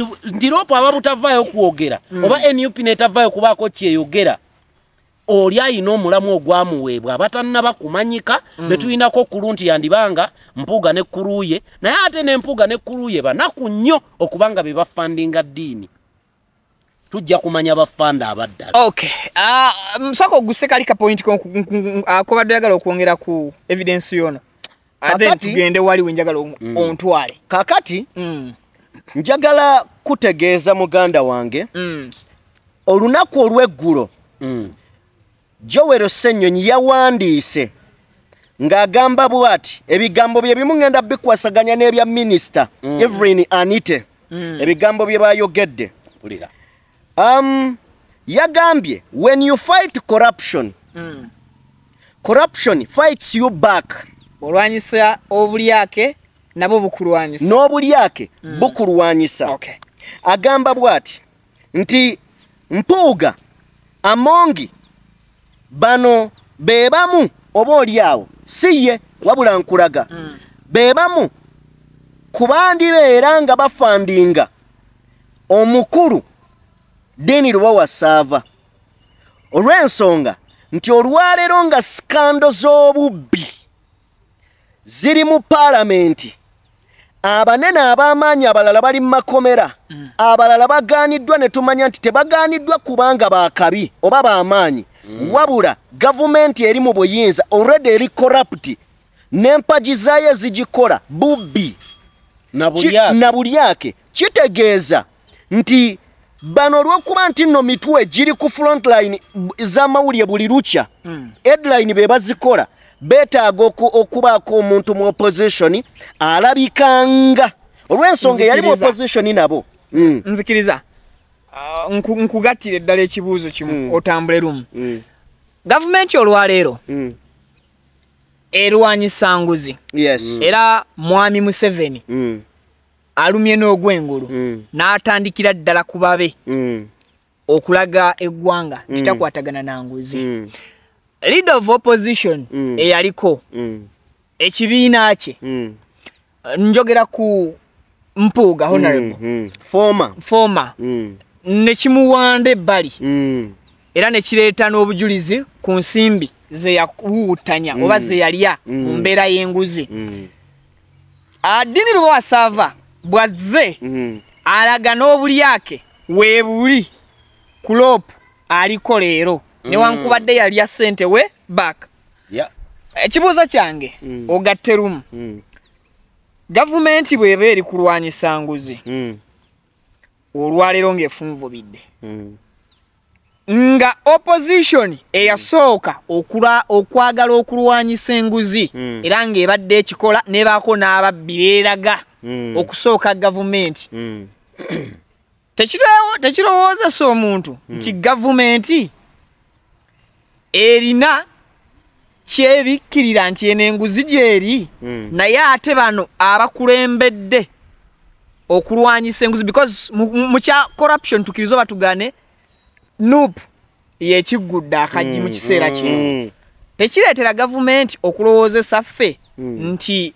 loopu aba butavaayo kwogera mm. oba enup n'etavaayo kubaako kyeyogera oli ayina omulamu ogwamuweebwa abatannaba kumanyika mm. betulinako kulu nti yandibanga mpuuga nekkuluye naye ate nempuuga nekkuluye banaku nnyo okubanga be bafandinga ddiini tujja kumanya bafanda abaddala okay. uh, ah, musoka ogusekali kapoint kobadde ah, oyagala okwongera ku evidensi yona tugende wali wenjagala mm. ontwale mm. kakati mm. njagala kutegeeza muganda wange mm. olunaku olweggulo mm. Jowero Ssenyonyi yawandiise ng'agamba bw'ati ebigambo bye bimuŋŋenda bikwasaganya n'ebya minisita mm. evrin anite mm. ebigambo bye baayogedde um, yagambye when you fight corruption mm. corruption fights you back olwanyisa obulyake nabwo bukulwanyisa n'obulyake mm. bukulwanyisa okay. agamba bw'ati nti mpuuga amongi bano bebamu oba oli awo si ye wabula nkulaga mm. bebamu kubandibeera nga bafandinga omukulu deni luba wasaava olw'ensonga nti olwaleero nga sikando z'obubbi ziri mu paalamenti abanene ab'amaanyi abalala bali mu makomera mm. abalala bagaaniddwa ne tumanya nti tebagaaniddwa kubanga baakabi oba baamaanyi Mm. wabula gavumenti eri mu buyinza olwedde eri corrupti n'empagi zaayo zigikola bubbi na buli ake kitegeeza nti bano olw'okuba nti nno mitwe giri ku frontline z'amawulire buli lukya mm. edline be bazikola beetaaga okubaako omuntu mu opposition alabikanga olw'ensonga eyali mu opposition nabo mm. nzikiriza mm. Ah, nkugattira eddala ekibuuzo kimu mm. otambule rumu mm. gavumenti olwaleero mm. erwanyisa nguzi era mwami museveni alumye n'ogwengulu n'atandikira ddala ku babe okulaga eggwanga kitakwatagana na nguzi leader of opposition eyaliko ekibiina kye njogera ku mpuuga honorable foma nekimuwanda ebbali hmm. era nekireeta n'obujulizi ku nsimbi zeyawuwutanya oba hmm. zeyalya hmm. mu mbeera y'enguzi adini lwa wasava bwazze alaga n'obulyake weebuli ku loopu aliko leero newankubadde yalya sente we back ekibuuzo kyange ogatterumu gavumenti bweba eri kulwanyisa nguzi olwaleero ngaefunvubidde hmm. nga opposition eyasooka okwagala okulwanyisa enguzi hmm. era ngaebadde ekikola nebaako n'ababbireeraga hmm. okusooka gavumenti tekirowoozesa omuntu nti gavumenti erina kyebikkirira nti eno enguzi gyeri naye ate bano abakulembedde okulwanyisa enguzi because mukya corruption tukirizo batugane noop yekiggudde akajji mu mm, kiseera mm, kino mm. tekireetera gavumenti okulowoozesa ffe nti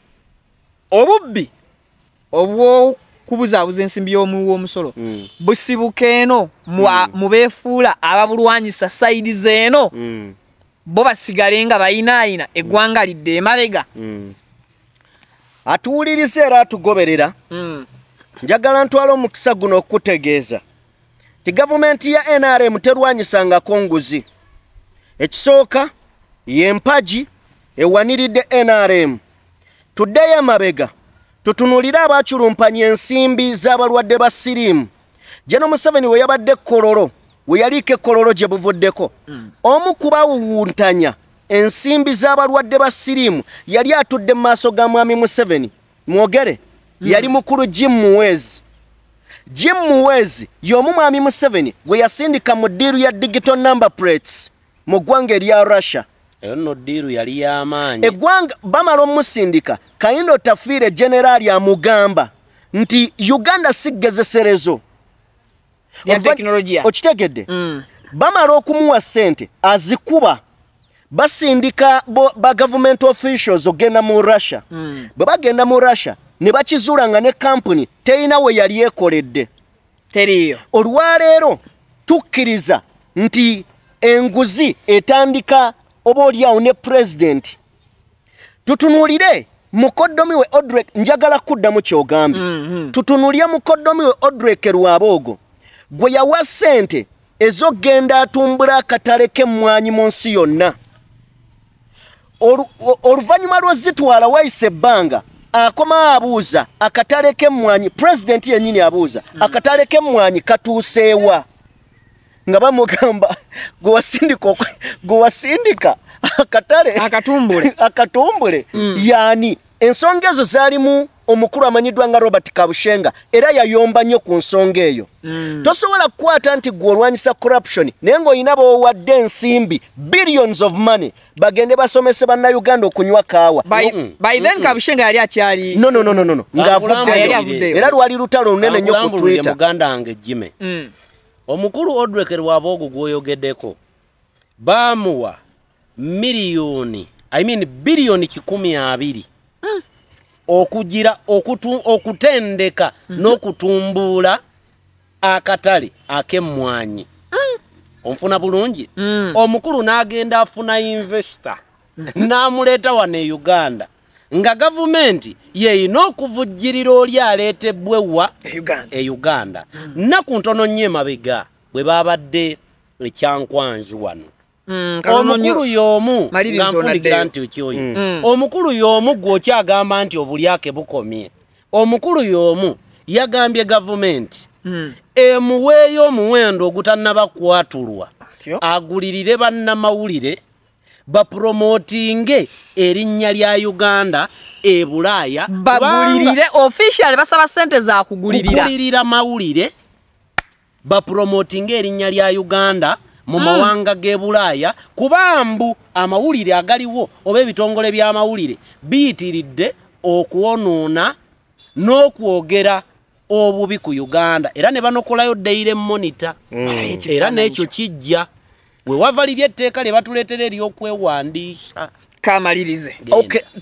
obubbi obwokubuzaabuza ensimbi y'omuwoomusolo busibuka eno mu beefuula ababulwanyisa sayidi zeeno bo basigale nga bayinaayina eggwanga lidde emabega atuwuliriza era atugoberera njagala ntwala omukisa guno okutegeeza ti gavumenti ya nrm terwanyisangako nguzi ekisooka yempagi ewaniridde nrm tuddeyo emabega tutunulire abakyulumpanya ensimbi z'abalwadde ba siriimu jeno museveni we yabadde ekololo we yaliika ekololo gye buvuddeko mm. omu kubawuwuntanya ensimbi z'abalwadde ba siriimu yali atudde mu maaso ga mwami museveni mwogere Hmm. yali mukulu jim muwezi jim muwezi y'omu mwami museveni gwe yasindika mu ddiiru ya digital number prates mu ggwanga erya russia eggwanga bamala omusindika kayindo tafiire generaali amugamba nti uganda siggezeserezo okitegedde hmm. bamala okumuwa ssente azikuba basindika ba government officials ogenda mu russia mm. bwe bagenda mu russia ne bakizuula nga ne kampuni teyina we yali ekoledde teriyo olwaleero tukkiriza nti enguzi etandika obaoliawo ne pulezidenti tutunuulire mukoddomi we odrek njagala kuddamu kyogambye mm -hmm. hmm. tutunulire mukoddomi we odrek lwaba ogo gwe yawa ssente ezogenda atumbula akatale k'emmwanyi mu nsi yonna oluvannyuma lwezitwala wayise ebbanga akoma abuuza akatale kemwanyi purezidenti yennyini abuuza hmm. akatale kemwanyi katuuseewa nga bamugamba gwewasindika gwewasindika akatale akatumbule akatumbule hmm. yaani ensonga ezo zaalimu omukulu amanyiddwa nga robert kabushenga era yayomba nnyo ku nsonga eyo mm. tosobola kukwata nti gwe olwanyisa corruption naye ngaolina bowadde ensimbi billions of money bagende basomese bannauganda okunywa kaawa kabushenga yali akyali nononnono ngaavuddeera lwali lutalo olunene nnyo ku twitterugandange jime mm. omukulu odreker waaba ogwo gwoyogeddeko baamuwa miliyoni i mean biliyoni 12 okugira okutendeka mm -hmm. n'okutumbuula akatale ak'emmwanyi ah. onfuna bulungi mm. omukulu n'agenda afuna investo mhm. n'amuleeta wano e uganda nga gavumenti yeyina okuvujjirira oli aleetebwe wa e, e uganda mm. naku ntono nnyo emabega bwe baabadde ekyankwanzi wano Hmm, omukulu y'omu ngamfundikira nti ukyoyo hmm. hmm. omukulu y'omu gwe okyagamba nti obulyake bukomye omukulu y'omu yagambye gavumenti emuweeyo omuwendo ogutannabakwatulwa agulirire bannamawulire bapromootinge erinnya lya uganda ebulaaya bagulirire official basaba sente zakugulirira mawulire bapromootinge erinnya lya uganda mu ah. mawanga ge bulaaya kubambu amawulire agaliwo oba ebitongole byamawulire biyitiridde okwonoona n'okwogera obubi ku uganda era ne banokolayo daire monita mm. era n'ekyo kijja we wavaliry etteeka lye batuleetera eryokwewandiisa kamalirize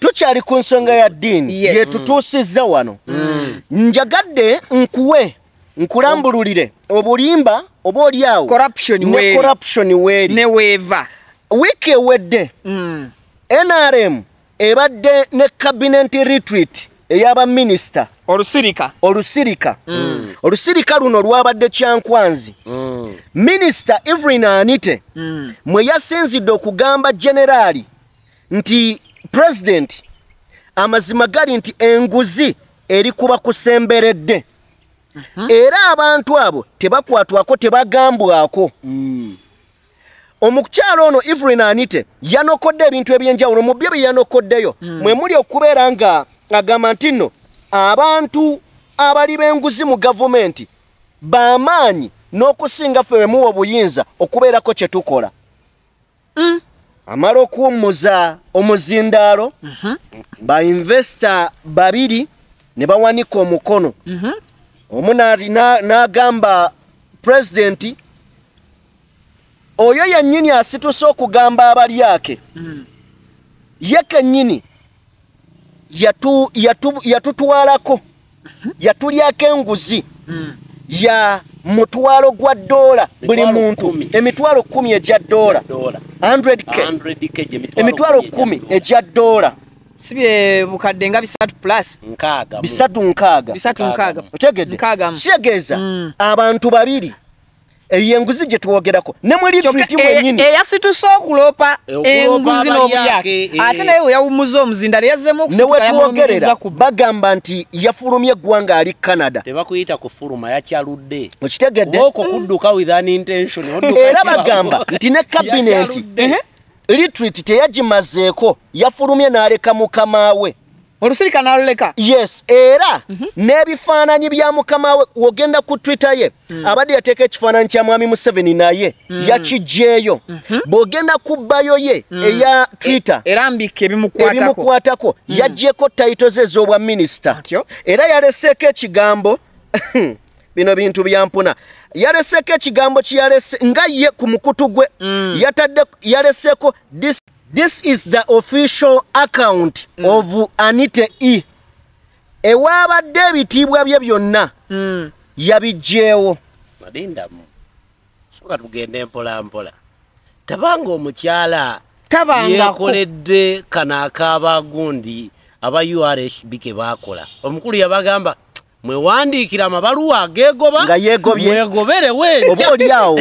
tukyali ku nsonga ya ddiini yetutuusizza wano mm. njagadde nkuwe nkulambululire obulimba oba oliawocorruption weri neweeva wiiki ewedde nrm hmm. ebadde ne cabinet retreat eyabaminisita olusirika olusirika hmm. olusirika luno lwabadde kyankwanzi hmm. minisita evrin anite mwe yasinzidde okugamba generaali nti president amazima gali nti enguzi erikuba kusemberedde era abantu abo tebakwatwako tebagambwako mm. omukyalo ono evelyn anite yanokodde ebintu ebyenjawulo mu byo byeyanokoddeyo mm. mwe muli okubeera nga agamba nti nno abantu abali b'enguzi mu gavumenti bamaanyi n'okusinga ffe bemuwa obuyinza okubeerako kye tukola mm. amala okuwummuza omuzindaalo bainvesita babiri ne bawanika omukono mm-hmm. omu n'agamba pulezidenti oyo yennyini asituse okugamba abali ake ye kennyini yatutwalako yatulyako enguzi ya mutwalo gwa ddoola buli muntu emitwalo kumi egya ddoola 100k emitwalo kumi egya ddoola sibukadde nga bisatu plus nkaaga bisatu nkaaga bisatu nkaaga otegedde kiegeeza mm. abantu babiri eyenguzi gye tuwogerako ne mu litriti e- wenyini e- eyasituse okuloopa enguzi n'obuyake e- ate naye weyawumuza omuzindali yazzemu okne wetuwogerera bagamba nti yafulumya eggwanga ali canada tebakuyita kufuluma yakyaludde okitegeddeokokudduka withan intention era bagamba nti ne kabineti retreat teyagimazeeko yafulumye n'aleka mukamaawe olusirika n'aluleka yes era mm-hmm. n'ebifaananyi bya mukamawe ogenda ku twitter ye mm. abadde yateeka ekifaananyi kya mwami museven naye mm. yakijjeeyo mm-hmm. bw'ogenda ku bbayo ye mm. eya e-, twitter e, ebimukwatako mm. yagjeko tayito ze ez'obwa minisita era yaleseeko ekigambo bino bintu byampuna yaleseko ekigambo kyeyalese nga ye ku mukutu gwe mm. yatadde yaleseko this is the official account mm. of anite e ewaabadde ebitiibwa bye byonna mm. yabigjeewo malindamu soka tugende empolampola tabanga omukyala yeekoledde kano akaabagundi aba urhb ke baakola omukulu yabagamba mwewandiikira amabaluwa ageegoba nga yeegobye mwegobere weobaoliawo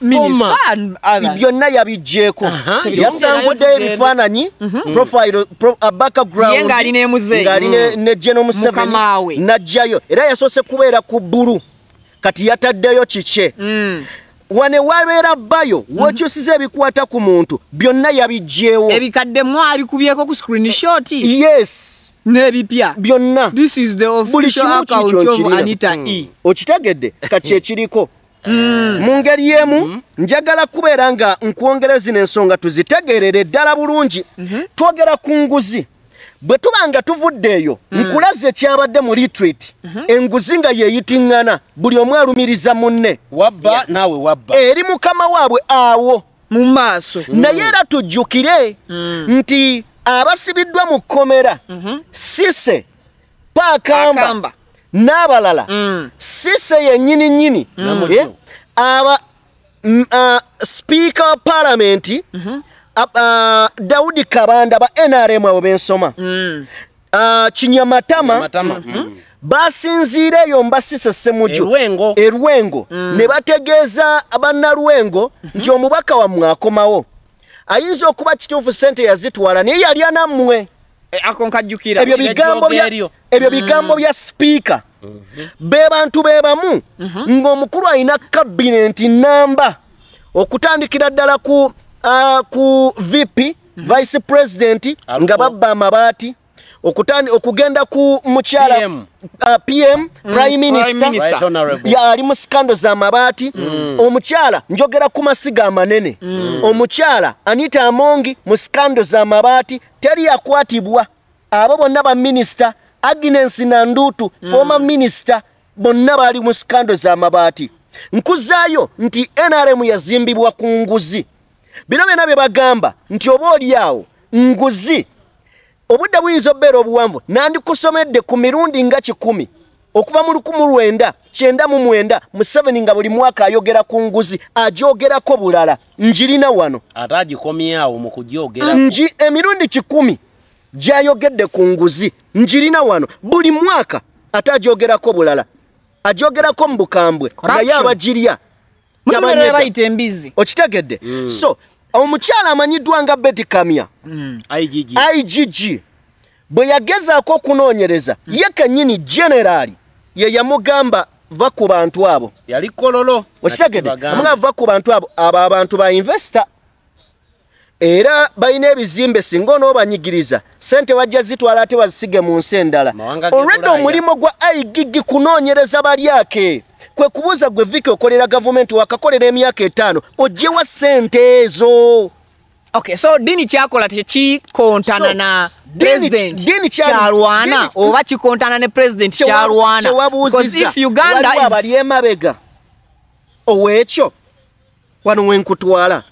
mm. byonna yabijjeeko yasangudde ebifaananyi ngaali ne genomusevenajjayo mm. era yasoose kubeera ku bbulu kati yataddeyo kike mm. wane wabeera bayo mm -hmm. wokyusiza ebikwata ku muntu byonna yabijjewo ebikaddemu abikubyeko ku screenshot yes n'ebipya byonna buli kimukikyokirina e. mm. okitegedde kati mm. ekiriko mm. mu ngeri emu mm-hmm. njagala kubeera nga nkwongere zino ensonga tuzitegerere ddala bulungi mm-hmm. twogera ku nguzi bwe tubanga tuvudde eyo hmm. nkulaza ekyabadde mu retreat mhm. enguzi nga yeeyitiŋŋana buli omu alumiriza munne wabba naawe wabba eh, eri mukama waabwe awo mu maaso hmm. naye era tujjukire hmm. nti abasibiddwa mu kkomera mhm. sise paakamba n'abalala sise yennyini nnyini aba sipiika wa paalamenti mm -hmm. Ah, daudi kabanda ba nrm abo bensoma mm. ah, kinyamatama mm. mm. basinziireeyo mbasisesemuju erwengo ne bategeeza abannaluwengo nti omubaka wammwe akomawo ayinza okuba kituufu sente yazitwala naye yali anammwe eh, ebyo bigambo bya sipiika mhm. be bantu be bamu mhm. ng'omukulu alina kabinenti namba okutandikira ddala ku uh, ku vp mm-hmm. vice president nga babba amabaati okutani okugenda ku mukyala pm, uh, ah, PM mm, prime minister, minister. ya ali mu sikando z'amabaati mm. omukyala njogera ku masiga amanene mm. omukyala anita amongi mu sikando z'amabaati teri yakwatibwa abo bonna baminisita agnes nandutu mm. forma minisita bonna baali mu sikando z'amabaati nkuzaayo nti nrm yazimbibwa ku nguzi bino byona bye bagamba nti oba oliawo nguzi obudde buyinza obubeera obuwanvu nandikusomedde ku mirundi nga kikumi okuva mu lukumu lwenda kyenda mu mwenda mu seveni nga buli mwaka ayogera ku nguzi agyogerako bulala njirina wano ate agikomyawo mu kugyogera nji emirundi kikumi gyayogedde ku nguzi njirina wano buli mwaka ate agyogerako bulala agyogerako mu bukambwe nga ye abagirya mulimera bayita embizi okitegedde mm. so omukyala amanyiddwa nga beti kamya mm. igg bwe yagezaako okunoonyereza mm. ye kennyini generaali ye yamugamba va ku bantu abo yali kololo okitegeddeomugamba va ku bantu abo abo abantu ba investa era balina ebizimbe singa onoobanyigiriza sente wajja zitwala ate bazisige mu nsi endala olwedde omulimu gwa igigi kunoonyereza bali ake kwe kubuuza gwe viki okolera gavumenti wakakolera emyaka etaano ogyewa ssente ezo okay so dini kyakola tekikontana so, na presidentdini kyalwana oba kikontana ne president kyalwanaabali emabega owekyo wano wenkutwala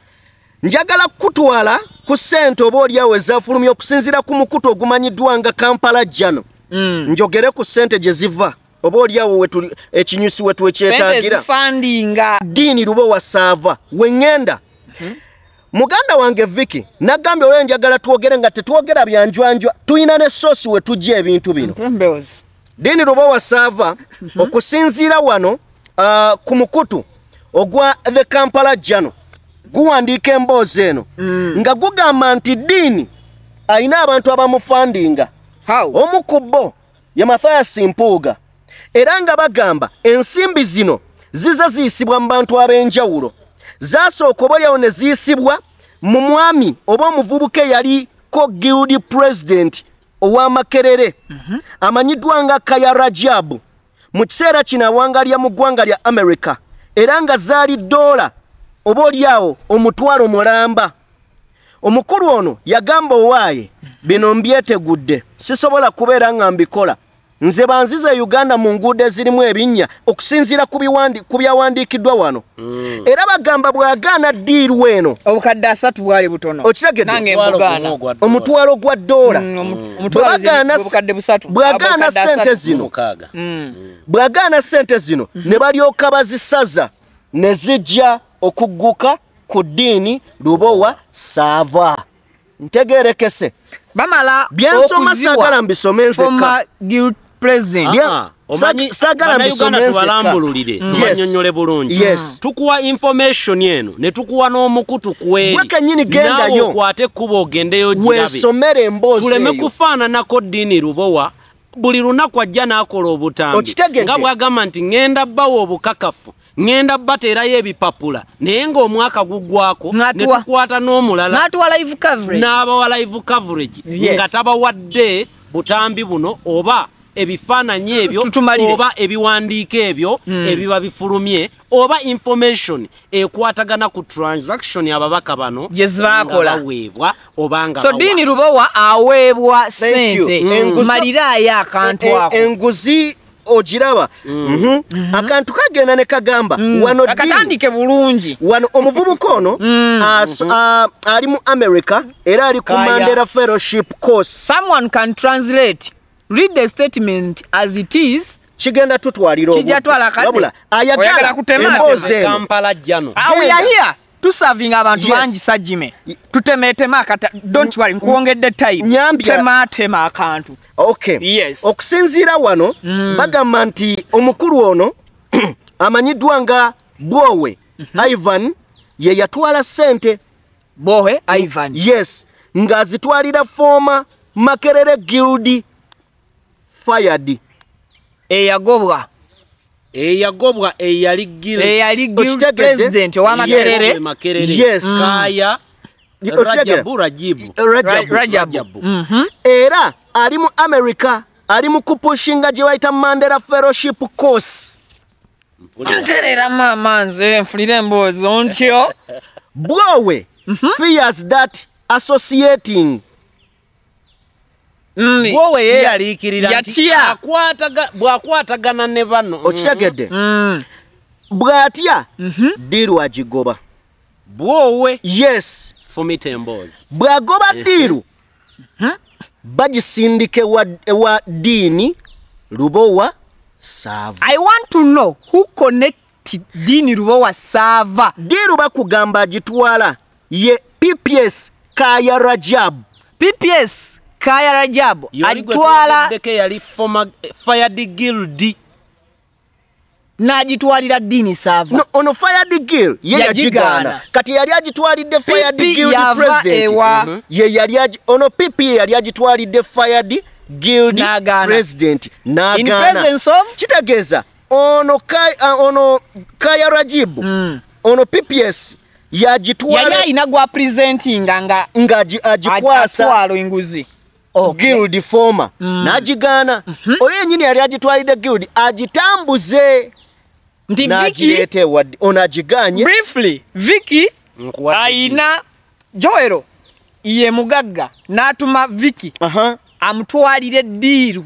njagala kukutwala ku ssente oba oliawo ezafulumya okusinziira ku mukutu ogumanyiddwa nga kampala jano mm. njogere ku ssente gye ziva obaoliawo ekinyusi wetu ekyetagira diini luba wasaava weŋŋenda muganda wange viki nagambye olwo enjagala twogere nga tetwogera byanjwanjwa tulina ne soosi we tujja ebintu bino diini luba wasaava mhm. okusinziira wano uh, ku mukutu ogwa the kampala jano guwandiika emboozi eno mm. nga gugamba nti diini ayina abantu abamufandinga omu ku bo ye mathayasi mpuuga era nga bagamba ensimbi zino zize ziyisibwa mu bantu ab'enjawulo zaasooka obaolyawo ne ziyisibwa mu mwami oba omuvubuka eyaliko guild president owamakerere mhm. amanyiddwa nga kaya rajabu mu kiseera kino awangalya mu ggwanga lya america era nga zaali dola obaolyawo omutwalo mulamba omukulu ono yagamba owaaye mhm. bino mbyetegudde sisobola kubeera nga mbikola nze banziza uganda mu nguudo ezirimu ebinnya okusinziira ku byawandiikiddwa wano hmm. era bagamba bwagaana ddiirwa eno obukadde asatu bwali butono okiragedde omutwalo gwa ddoola hmm, hmm. bwagaana sente zino bwagaana sente zino ne balyoka bazisaza ne zijja okugguka ku ddiini lubowa saava ntegeerekese bamala byensoma sagala mbisome nzeka president saagala musomeze tubanyonyole bulungi tukuwa information yenu ne tukuwa n'omukutu kwerikenyini gendayo kwate ekkuba ogendeyo gwesomere emboozi tuleme kufaananako ddiini rubowa buli lunaku ajja n'akola obutambinga bwagamba nti ŋenda bbawo obukakafu ŋenda bbateerayo ebipapula naye ng'omwaka gugwako netukwata n'omulala n'abawa live coverage nga tabawadde butambi buno oba ebifaananyi hmm, ebyo oba ebiwandiiko ebyo hmm. ebiba bifulumye oba information ekwatagana ku transaction ababaka bano gyezibakolaweebwa obaso diini rubowa aweebwa sente hmm. maliraayo akantu e- e- ako ogiraba mhm. Mhm. akantu kagenda ne kagamba wanoatandike bulungi wano omuvubuka ono mhm. ali mu america era ali ku mandera fellowship course someone can translate read the statement as it is kigenda tutwalira obwakabula ayagala kutemaze Kampala jano we are here tusaving abantu bangi yes. sajime tutemeetema akata don't worry nkuwongedde time nyambia tematema akantu okay yes okusinziira wano mm. bagamba nti omukulu ono amanyiddwa nga bwowe mm -hmm. ivan ye yatwala ssente bwowe ivan yes ng'azitwalira foma makerere guildi fired eyagobwa eyagobwa eyali gil eyali gil president wa makerere yes kaya rajabu rajibu rajabu era ali mu america ali mu kupushinga gye bayita mandela fellowship course nterera maama nze nfunira emboozo ntyo bwowe mm-hmm. fears that associating Mm, gwowe yeeyaliikirira bwakwatagana ne bano okiragedde mm-hmm. mm. bwatya mm-hmm. diru agigoba bwowe yes bwagoba eh, diru eh. hmm? bagisindika ewa diini lubowa saava i want to know who connected diini lubowa saava diru bakugamba agitwala ye pps kaya rajabu pps Kaya Rajabu alitwala yali former fired dini sava no, ono fired gill ye yagigaana kati yali agitwalidde fired guild president Mm -hmm. ye yali ono pp ye yali agitwalidde fired guild president n'agaana kitegeeza ono kai uh, ah, ono kaya rajibu mm. ono pps yagitwala yali ayina gwa presentinga nga ng'agikwasa agikwasa enguzi guild former mm. najigana mm-hmm. oyenyini yali agitwalidde guild agitambuze ntinajiretewaonajiganye viki aina joero ye mugagga natuma viki amutwalira ediiru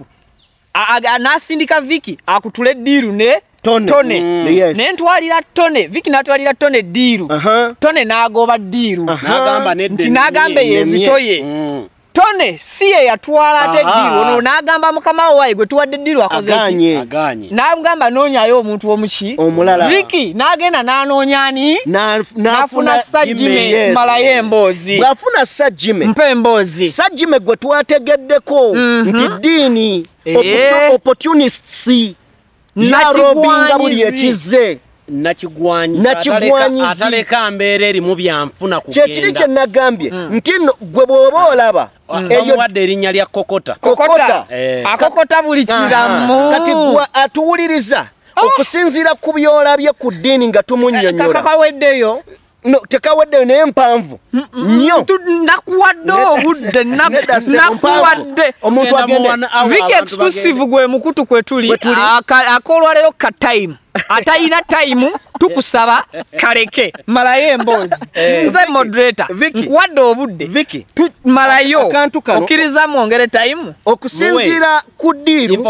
nasindika viki akutula ediiru ne tone mm, ne ntwalira tone viki natwalira tone ediiru tone nagoba diiru nti nagamba yezitoye tone si ye yatwala ate eddiiro ono n'agamba mukama wo waye gwe tuwadde eddiiro akoze ki n'agamba anoonyayo omuntu omuki omulala wiki n'agenda n'anoonyaani n'afuna sajjime malayo emboozi bw'afuna sajjime mpa emboozi sajjime gwe twategeddeko mhm. nti ddiini eh. opportunists yarobinga buli ekizze nakigwanyizikyekiri kye nagambye mm. nti nno gwe bwoba olaba mm. eh, ah. katigwa atuwuliriza oh! okusinziira ku byolabye ku ddiini nga eh, tumunyonyolaweddeyo no tekaweddeyo naye mpanvu nnyo nakuwadde obudde nakuwadde omuntu agende vic exclusive gwe mukutu kwetuli akolwaleero ka time atayina tayimu tukusaba kaleke malayo emboozi eh, nze modreta nkuwadde obudde malayo okkiriza mwongere tayimu okusinziira ku ddiiru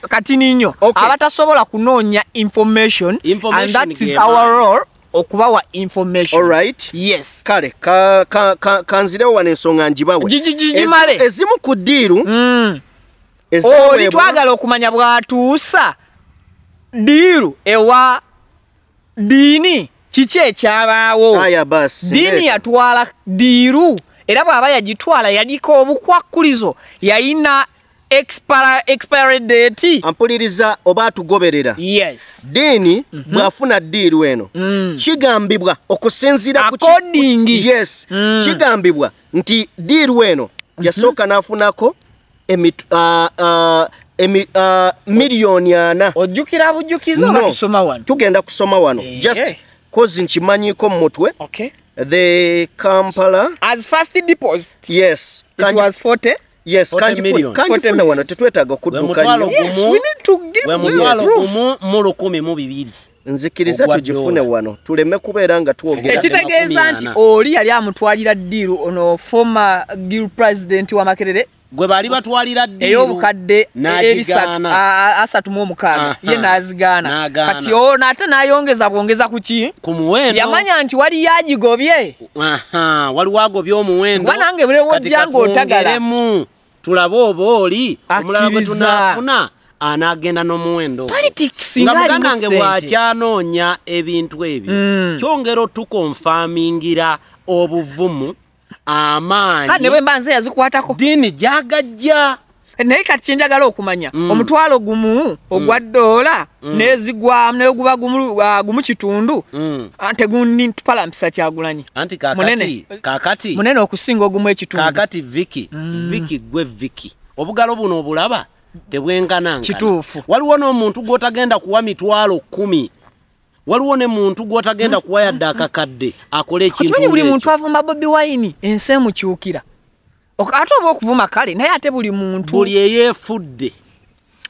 katininyo abatasobola kunoonya information and that is our role okubawa informationright yes kale kanzirewo ka, ka, ka wanensonga njibawegimale ezimu ku ddiiru mm. oli twagala okumanya bwatuusa diru ewa dini kiki ekyabaawo dini yatwala diru era bw'aba yagitwala yaliko obukwakkulizo yayina expiredeti ampuliriza oba atugoberera yes. dini mm-hmm. bwafuna diru eno mm. kigambibwa okusinzira kuodingi yes. mm. kigambibwa nti diru eno yasooka mm-hmm. n'afunako uh, uh, emi uh, miliyoni ana ojukira bujukizo no. kusoma wano tugenda kusoma wano e, just e. cause nchimanyi ko mutwe okay the kampala so, as first deposit yes can it was 40 yes can you million. can you know wano tetwetaga kuduka yes, gumu we need to give mu mulukumi mu bibiri nzikiriza tujifune wano tuleme kubera nga tuogera ekitegeeza nti oli yali amutwalira diru ono former gil president wa makerere gwe bali batwalira ddi eyo bukadde ebisatu asatu mu mukana ye nazigana kati ona ate nayongeza bwongeza kuki kumuwendo yamanya nti wali yagigobye aha wali wagobye omuwendo wanange bwe wodjango otagala tulabo oboli omulala gwe tunafuna anagenda nomuwendo ngamugandange bwakyanoonya ebintu ebyo hmm. kyongera otukonfamingira obuvumu amaanyi ne bwe mba nze yazikwatako diini gyagajja eh, naye kati kyenjagala okumanya mm. omutwalo gumu mm. ogwa ddoola mm. n'ezigwamu naye oguba uh, gumu kitundu ah, tegutupala mpisa kyagulanyi anti kakati munene okusinga ogumu ekitundu kakati viki viki gwe viki obugalo buno obulaba tebwenkanan kituufu waliwo n'omuntu gwotagenda kuwa mitwalo kumi waliwo ne muntu gw'otagenda hmm. kuwa yadde akakadde akole ekintukimanyi buli muntu avuma bobi wayini ensi emukyukira ate oba okuvuma kale naye ate buli muntu buli eyeefudde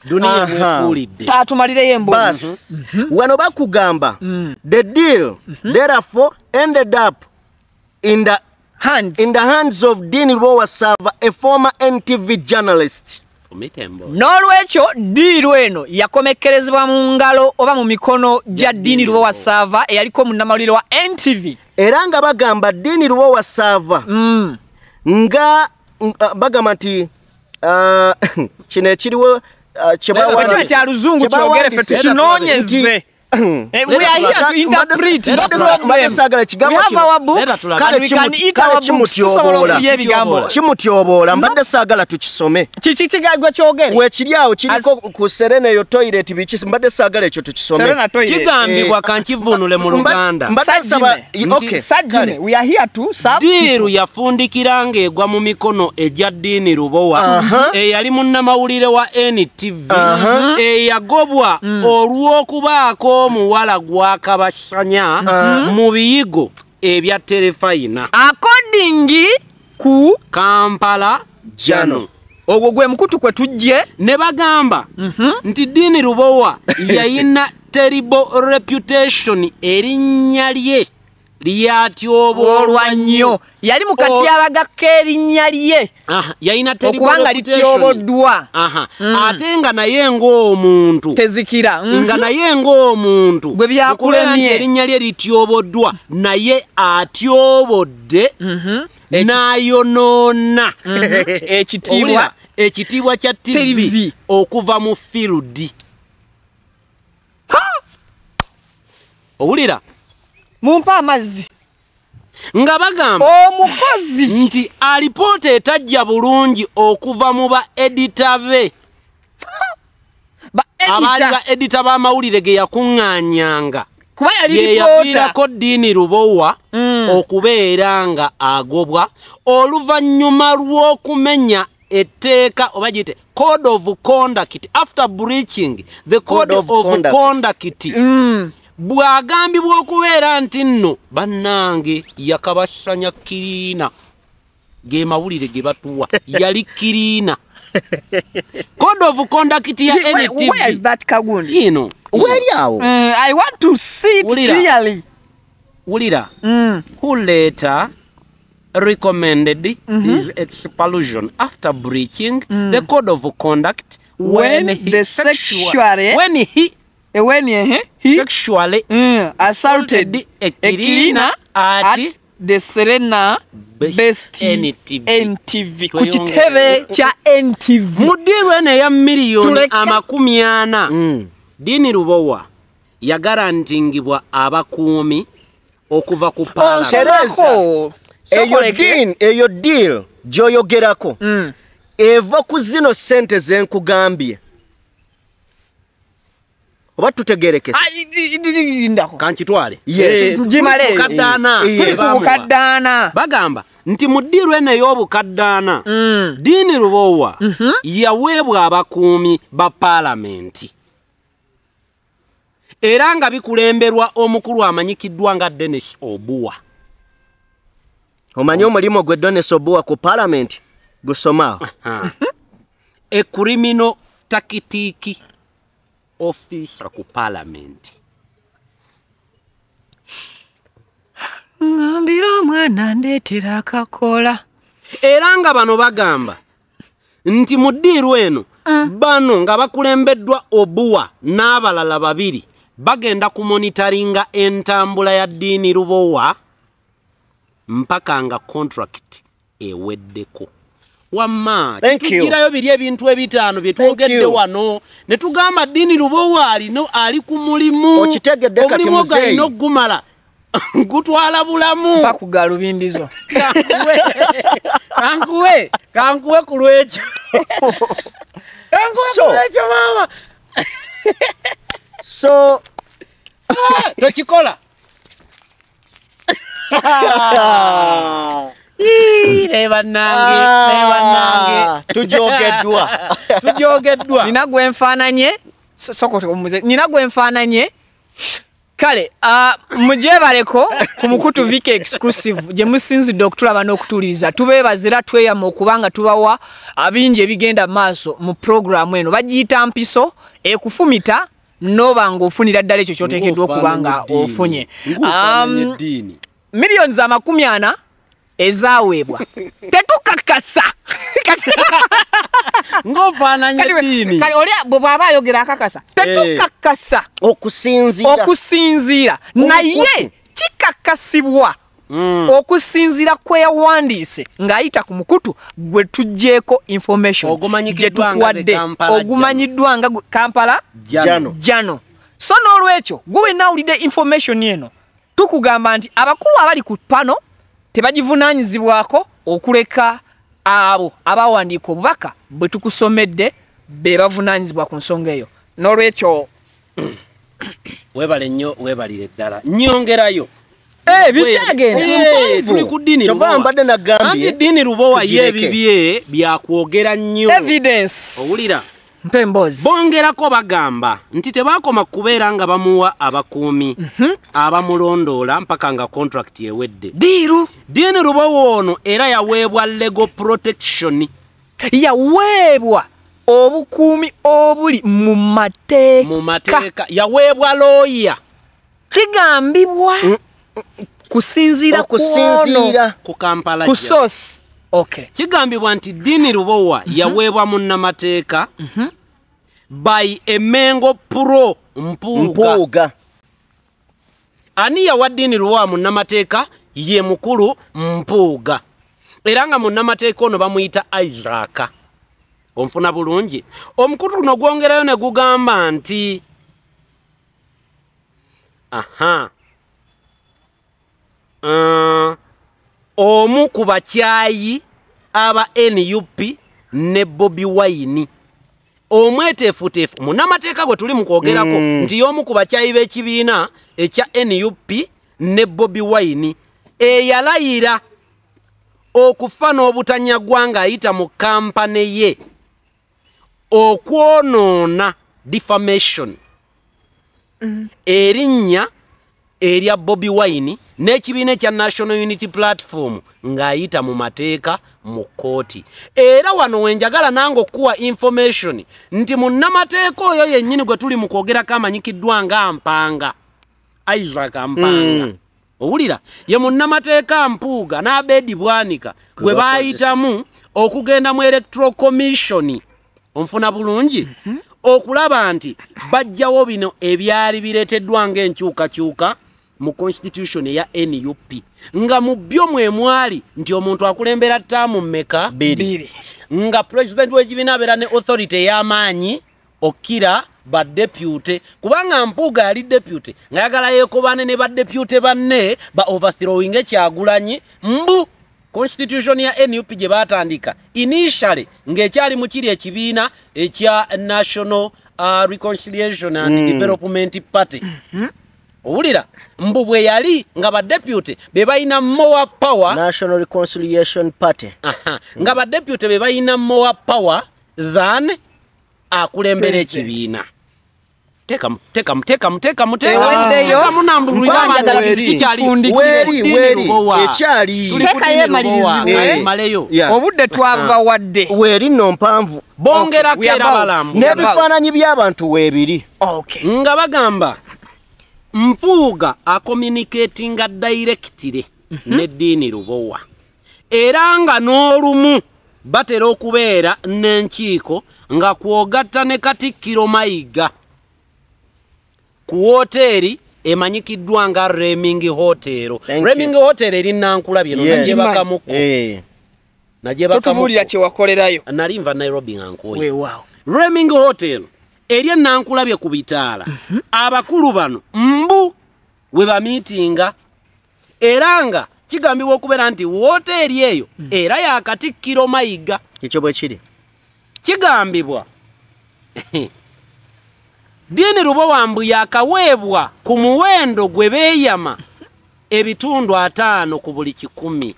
dunyaefuuliddetatumalireyoembs mhm. wano bakugamba mm. the deal mm-hmm. therefore ended up in the, hands. in the hands of din rowasava a former ntv journalist n'olwekyo diiru eno yakomekkerezebwa mu ngalo oba mu mikono gya diini lubo wa saava eyaliko munnamawuliro wa ntv era nga bagamba diini lubo wa saava mm. nga mm, ah, bagamba nti ah, kino ekiriwo ah, kyebakinoonyeze Hmm. Eh, kimutyobola mbadde saagala tukisomewekiryawo kiriko ku sereneyo toilet mbadde saagala ekyo tukisomediiru yafundikiranga egwa mu mikono egya ddiini rubowa eyali eh, munnamawulire wa ntv eyagobwa eh, mm. olw'okubaako omuwala gwakabasanya eh. mu biyigo ebya terefayina akodingi ku kampala jano ogwo gwe mukutu kwe tujje ne bagamba mhm. nti diini rubowa yayina terrible reputation erinnya lye lyatyoba olwa nnyo yali mukatyabagako erinnya lye okubanga lityoboddwa mm. ate nga naye ngaomuntu tezikira mm-hmm. nga naye ngaomuntu gwe byakulemye erinnya lye lityoboddwa naye atyobodde mm-hmm. nayonoona mm-hmm. ekitibwa ekitiibwa kya tv okuva mu firudi owulira mumpa amazzi nga bagamba omukozi nti alipoota etajja bulungi okuva mu ba edita be abaali ba edita b'amawulire ge yakuŋŋaanyanga yeyaviirako ddiini lubowa mm. okubeera nga agobwa oluvannyuma lw'okumenya etteeka oba gite code of conduct after breaching the code of conduct mm. bwagambibwa okubeera nti nno bannange yakabasanya kiriina ge mawulire ge batuwa yali kiriina code of conduct ya ntvino weri awo wulira hmm. who later recommended mm -hmm. his expulsion after breaching mm. the code of conduct when, when he, the sexual, sexual, when he E when he sexually mm, assaulted Ekirina at the Serena Best NTV. NTV. Kuchitebe cha NTV. Mudiru ene ya milioni ama kumiana. Mm. Dini rubowa ya garantingibwa aba kumi okuva kupala. Oh, Onsereza. Eyo deal joyo gerako. Mm. Evo kuzino sente zen kugambia. oba tutegerekesekankitwale ah, bagamba nti mu ddiirw eno ey'obukaddaana mm. diini lubowa mhm. yaweebwa abakuumi ba paalamenti era nga bikulemberwa omukulu amanyikiddwa nga denis obuwa omanyi omulimu gwe denis obuwa ku paalamenti gusomaawo ecriminal takitiiki ofisa ku parliament ngambira omwana ndeetera akakola era nga bano bagamba nti mu ddiirwa eno ah. bano nga bakulembeddwa obuwa n'abalala babiri bagenda ku monitaringa entambula ya ddiini lubowa mpaka nga contract eweddeko wamma kitugirayo biri ebintu ebitaano bye twogedde wano ne tugamba ddiini lubowa alino ali ku mulimu omulimu ogalina okugumala gutwala bulamu bakugalubimbizo kankuwe kankuwe ku lwekyo kankuwe kulwekyo maama so ah, tokikola Ah, tujogeddwa nina gwenfananye nina gwenfananye kale ah, mujebaleko ku mukutu vika exclusive gye musinzidde okutulaba n'okutuuliriza tubebazira tweyama okuba nga tubawa bingi ebigenda maaso mu puroguramu eno bagiyita mpiso ekufumita noba nga ofunira ddala ekyo kyoteekeddwa okuba nga ofunye um, millions amakumi ana ezaweebwa tetukakasa ngaofananyaiinibweba ayogera akakasa eh. tetukakasa okusinziira naye kikakasibwa mm. okusinziira kweyawandiise ng'ayita ku mukutu gwe tujjeeko information gyetukwadde ogumanyiddwa nga kampala jano so n'olwekyo gwe wenna awulidde information eno tukugamba nti abakulu abali ku pano tebagivunaanyizibwako okuleka abo abawandiika obubaka bwe tukusomedde be bavunaanyizibwa ku nsonga eyo n'olwekyo webale nnyo webalire eddala nyongerayo eh, bikyagendaobambadde eh, eh, nagambi ddiini lubowa yebibye byakwogera nnyo owulira mpemboozi bongerako bagamba nti tebaakoma kubeera nga bamuwa abakuumi mhm. abamulondoola mpaka nga kontrakiti ewedde biiru diini rubowo ono era yaweebwa lego protection yaweebwa obukuumi obuli mu mateeka mu mateeka yaweebwa looya kigambibwa kusinziira mm. kusinziira ku kampala kusoosi okay. kigambibwa nti diini rubowa mm -hmm. yaweebwa munnamateeka mm -hmm. by emengo pro mpuuga ani yawa diini rubowa munnamateeka ye mukulu mpuuga era nga munnamateeka ono bamuyita isaaka onfuna bulungi omukutu guno gwongerayo ne gugamba nti aha uh... omu ku bakyayi aba nup ne bobi wayini omwetefutefu munamateeka gwe tuli mu kwogerako mm. nti y'omu ku bakyayi b'ekibiina ekya nup ne bobi wayini eyalayira okufa n'obutanyagwa ng'ayita mu kampane ye okwonoona defamation mm. erinnya erya bobi wayini n'ekibiina ekya national unity platform ng'ayita mu mateeka mu kkooti era wano wenjagala nange okkuwa information nti munnamateeka oyo yennyini gwe tuli mu kwogerako amanyikiddwa nga mpanga isaac mpanga mm. owulira ye munnamateeka mpuuga n'abeedi bwanika gwe baayitamu okugenda mu electro commissioni onfuna bulungi mm-hmm. okulaba nti bajjawo bino ebyali bireeteddwa ng'enkyukakyuka mu constitution ya NUP nga mu byo mwe mwali nti omuntu akulembera taamu mmeka bbiri nga president w'ekibiina abeera ne authority ey'amaanyi okkira badepute kubanga mpuuga yali depute ngaayagala yeekobane ne badepute banne ba overthrowing ekyagulanyi mbu constitution ya nup gye baatandika initially ng'ekyali mu kiri ekibiina ekya national uh, reconciliation and mm. development party mm -hmm. owulira mbu bwe yali nga badeputy be balina mowa power national reconciliation party aha nga badeputy be balina mowa power than akulembera ekibiina eh, obudde twabawadde ah. weri nno mpanvu nebifaananyi byabantu weebiri nga bagamba mpuuga akomunikatinga dairekitire mm-hmm. neddiini rubowa era nga n'olumu batera okubeera n'enkiiko nga kwogatta ne katikkiro mayiga ku wooteeri emanyikiddwa nga reming hotero reming hotero erinankula byeno yes. najebakamuko eh. najebatumulira kyewakolerayo nali nva nairobi nga nkoyi reming hotero erya nankulabye ku bitaala abakulu bano mbu we bamiitinga era nga kigambibwa okubeera nti wooteeri eyo era yakatikkiro mayiga ekyo bwe kiri kigambibwa diini rubowambu yakaweebwa ku muwendo gwe beeyama ebitundu ataano ku buli kikumi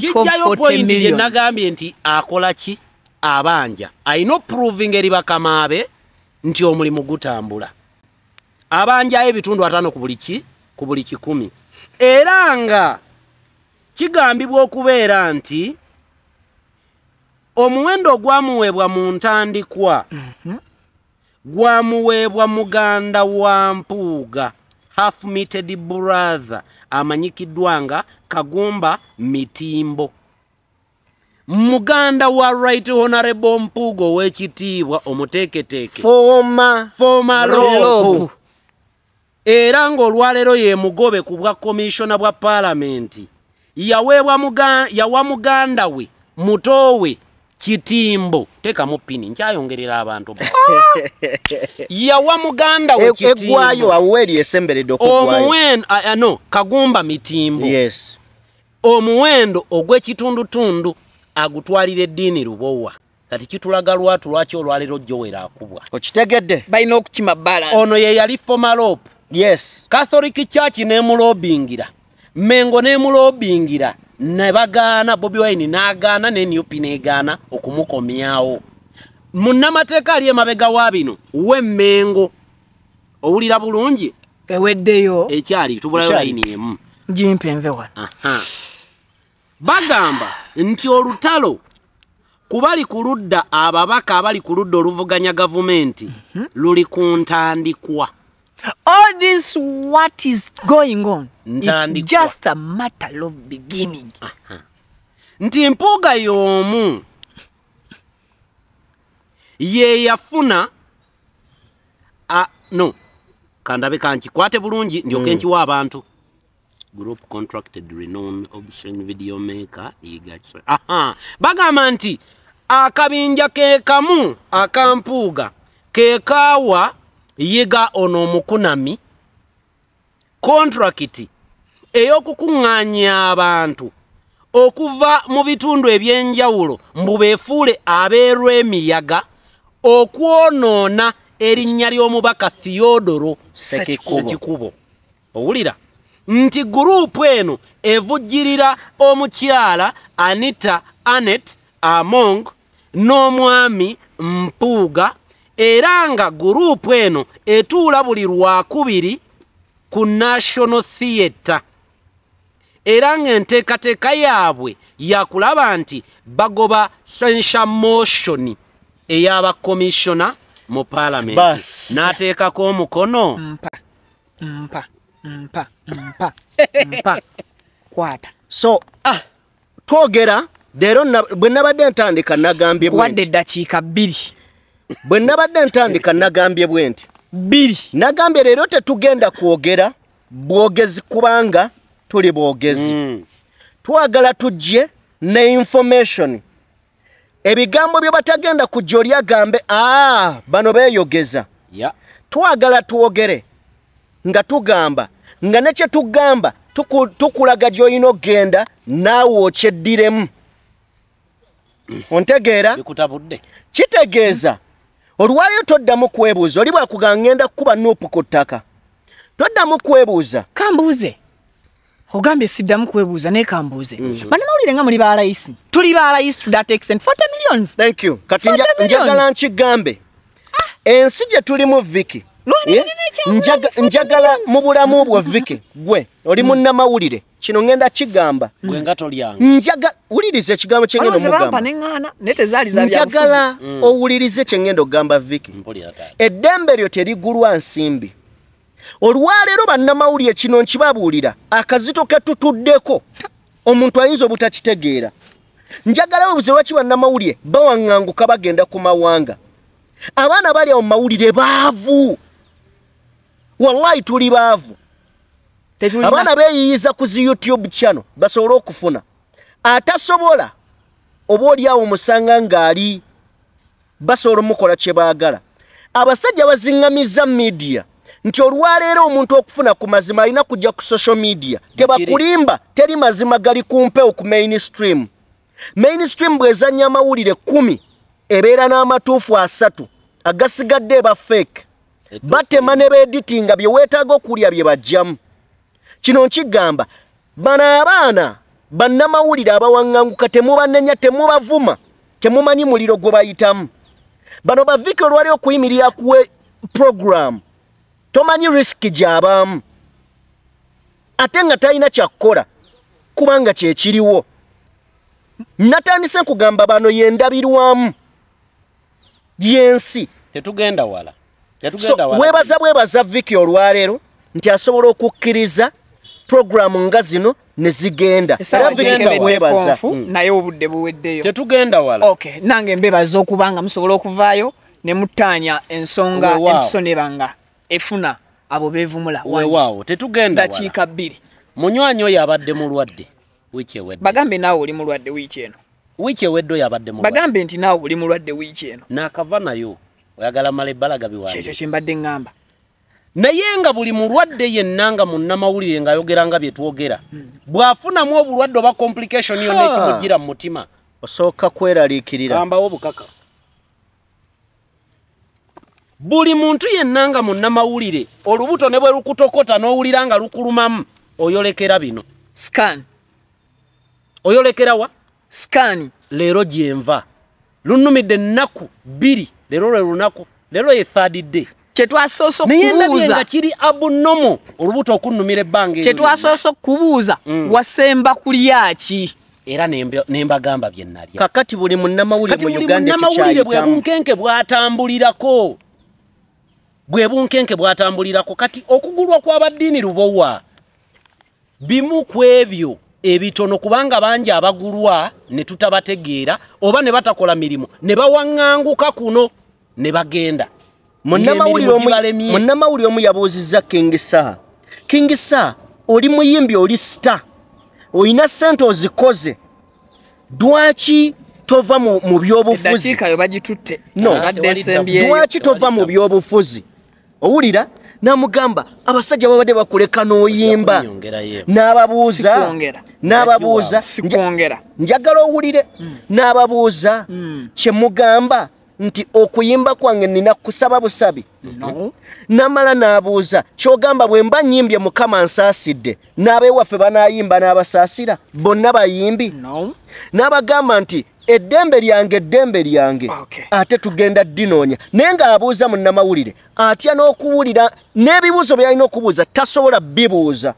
kijjayo pointi gye nagambye nti akola ki abanja ayina oprving eri bakamaabe nti omulimu gutambula abanjayo ebitundu ataano ku buli kikumi era nga kigambibwa okubeera nti omuwendo ogwamuweebwa mu ntandikwa mhm. gwamuweebwa muganda wa mpuuga half mited brother amanyikiddwa nga kagumba mitimbo muganda wa right honorable mpugo wekitiibwa omuteeketeeke foma foma lobu era ng'olwaleero ye mugobe ku bwa komishona bwa paalamenti yaweebwa yawa muganda we mutoowe kitimbo teekamu pini nkyayongerera abantu yawa muganda weeggwayo e awuwa eryesemberedde okomuwendo ah, no kagumba mitimbo omuwendo ogw'ekitundutundu agutwalira eddiini lubowa kati kitulaga lwatu lwaki olwaleero jowera akubwa okitegedde balina okukima balance ono yeyali fomalop yes catholic chaki nemulobingira mengo nemulobingira nebagaana bobi wine n'agaana neniupi negaana okumukomyawo munnamateeka ali emabega wa bino wemmengo owulira bulungi eweddeyo ekyali tubulayo layini emu jimpe nvewa uh-huh. bagamba nti olutalo kubali kuludda ababaka abali kuludda oluvuganya gavumenti mhm. luli ku ntandikwa All this what is going on it's just a matter of beginning. Uh -huh. Nti mpuga yomu ye yafuna a no kandabe kanchi kwate bulungi ndio mm. kenchi wa abantu. group contracted renown obscene video maker aha bagamba nti akabinja kekamu akampuuga kekaawa yiga ono omukunami contracti ey'okukuŋŋaanya abantu okuva mu bitundu ebyenjawulo mbu beefuule abeerw'emiyaga okwonoona erinnya ly'omubaka theodoro sekikubo owulira Seki nti gurupu eno evujjirira omukyala anita anet among n'omwami mpuuga era nga gurupu eno etuula buli lwakubiri ku national theatre era ng'enteekateeka yaabwe yakulaba nti bagoba sensha motion eyabakomishona mu paalamenti n'ateekako omukono mpa mpa mpa mpa mpa kwata so ah twogera leero bwe nabadde ntandika nagambye wadde eddakiika bbiri bwe nabadde ntandika nagambye bwe nti bbiri nagambye leero tetugenda kwogera bwogezi kubanga tuli bwogezi mm. twagala tujje ne information ebigambo bye batagenda kujja oli agambe aa ah, bano beeyogeza yeah. twagala twogere nga tugamba nga nekye tugamba tukulaga gyolina okgenda naawe okyeddiremu ontegeera kitegeeza olwayo toddamu kwebuuza oli bwakuga ngenda kukuba nuupu ku ttaka toddamu kwebuuza kambuuze ogambye siddamu kwebuuza naye kambuuze mhm. banamawulire nga muli balayisi tuli balayisi tudatexen40millionsthankyou kati njagala nkigambe ah! ensi gye tulimu viki Eh? njagala mubulamu bwe viki gwe oli hmm. munnamawulire kino ŋenda kigamba hmm. wuliriza ekigambo kyenjagala hmm. owulirize kyeŋenda okugamba viki eddembe ryo terigulwa nsimbi olwaleero bannamawulire kino nkibabuulira akazito ketutuddeko omuntu ayinza obutakitegeera njagala webuze lwaki bannamawulire bawaŋŋanguka bagenda ku mawanga abaana bali awo mu mawulire baavu wallahi tuli baavu abaana beeyiyiza ku zi youtube channel basobole okufuna atasobola oba oliawo musanga ng'ali basobola omukola kye baagala abasajja bazingamiza midiya nti olwaleero omuntu okufuna ku mazima alina kujja ku social media tebakulimba teri mazima gali kumpewo ku mainstream mainstream bwezannya amawulire kumi ebeera n'amatuufu asatu agasigadde ebafeeke batema ne beeditinga bye weetaaga okulya bye bajjamu kino nkigamba bana abaana bannamawulire abawaŋŋanguka temubanenya temubavuma temumanyi muliro gwe bayitamu bano bavika olwali okuyimirira ku puroguramu tomanyi risiki gy'abaamu ate nga talina kyakukola kubanga kyekiriwo natandise nkugamba bano yendabirwamu yensi tetugenda wala webaza bwebaza viki olwaleero nti asobola okukkiriza puroguramu nga zino nezigendatetugenda hmm. walanange mbebaza okuba nga musobola okuvaayo nemutaanya ensonga empiso nebanga efuna abo bevumula wewaawo tetugenda dakiika bbiri munywanyi oyo abadde mulwadde wiiki ewedde bagambe naawe oli mulwadde wiiki eno wiiki ewedde oyo abadde bagambe nti naawe oli mulwadde wiiki eno naakava nayo oyagala mala ebbala gabiwakyekyo kyembadde eŋŋamba naye nga buli mulwadde yenna nga munnamawulire ngaayogera nga bye twogera bw'afunamu obulwadde oba complication yonna ekimugira mu mutima osooka kweraliikirira ambawo obukaka buli muntu yenna nga munnamawulire olubuto ne bwe lukutokota n'owulira nga lukulumamu oyolekera bino scan oyolekera wa scan leero gyenva lunumidde ennaku bbiri leero lwe lunaku leero ye thadidde kyetwasoose okubuuza kiri abunomo olubuto okunumira ebbanga kyetwasoose okubuuza mm. wasemba kulyaki era nembagamba byenalya kakati buli munamawulire bwe bunkenke bwatambulirako bwe bunkenke bwatambulirako kati okugulwa kwabaddiini lubowa bimu kw ebyo ebitono kubanga bangi abagulwa ne tutabategeera oba ne batakola mirimu ne bawaŋŋanguka kuno ne bagenda munnamawulire omu yabuuzizza kingisa kingisa oli muyimbi oli sita olina sente ozikoze dwaki tova mu byobufuzi lwaki tova mu byobufuzi owulira namugamba abasajja babadde bakuleka noyimba nababuuza nababuuza sikwongera njagala owulire hmm. nababuuza hmm. kyemugamba nti okuyimba kwange nina kusaba busabi namala nabuuza kyogamba bwe mba nyimbye mukama nsaasidde n'abeewaffe banayimba n'abasaasira bonna bayimbi n'abagamba nti eddembe lyange eddembe lyange ate tugenda ddinoonya naye ng'abuuza munnamawulire atya n'okuwulira n'ebibuuzo byalina okubuuza tasobola bibuuza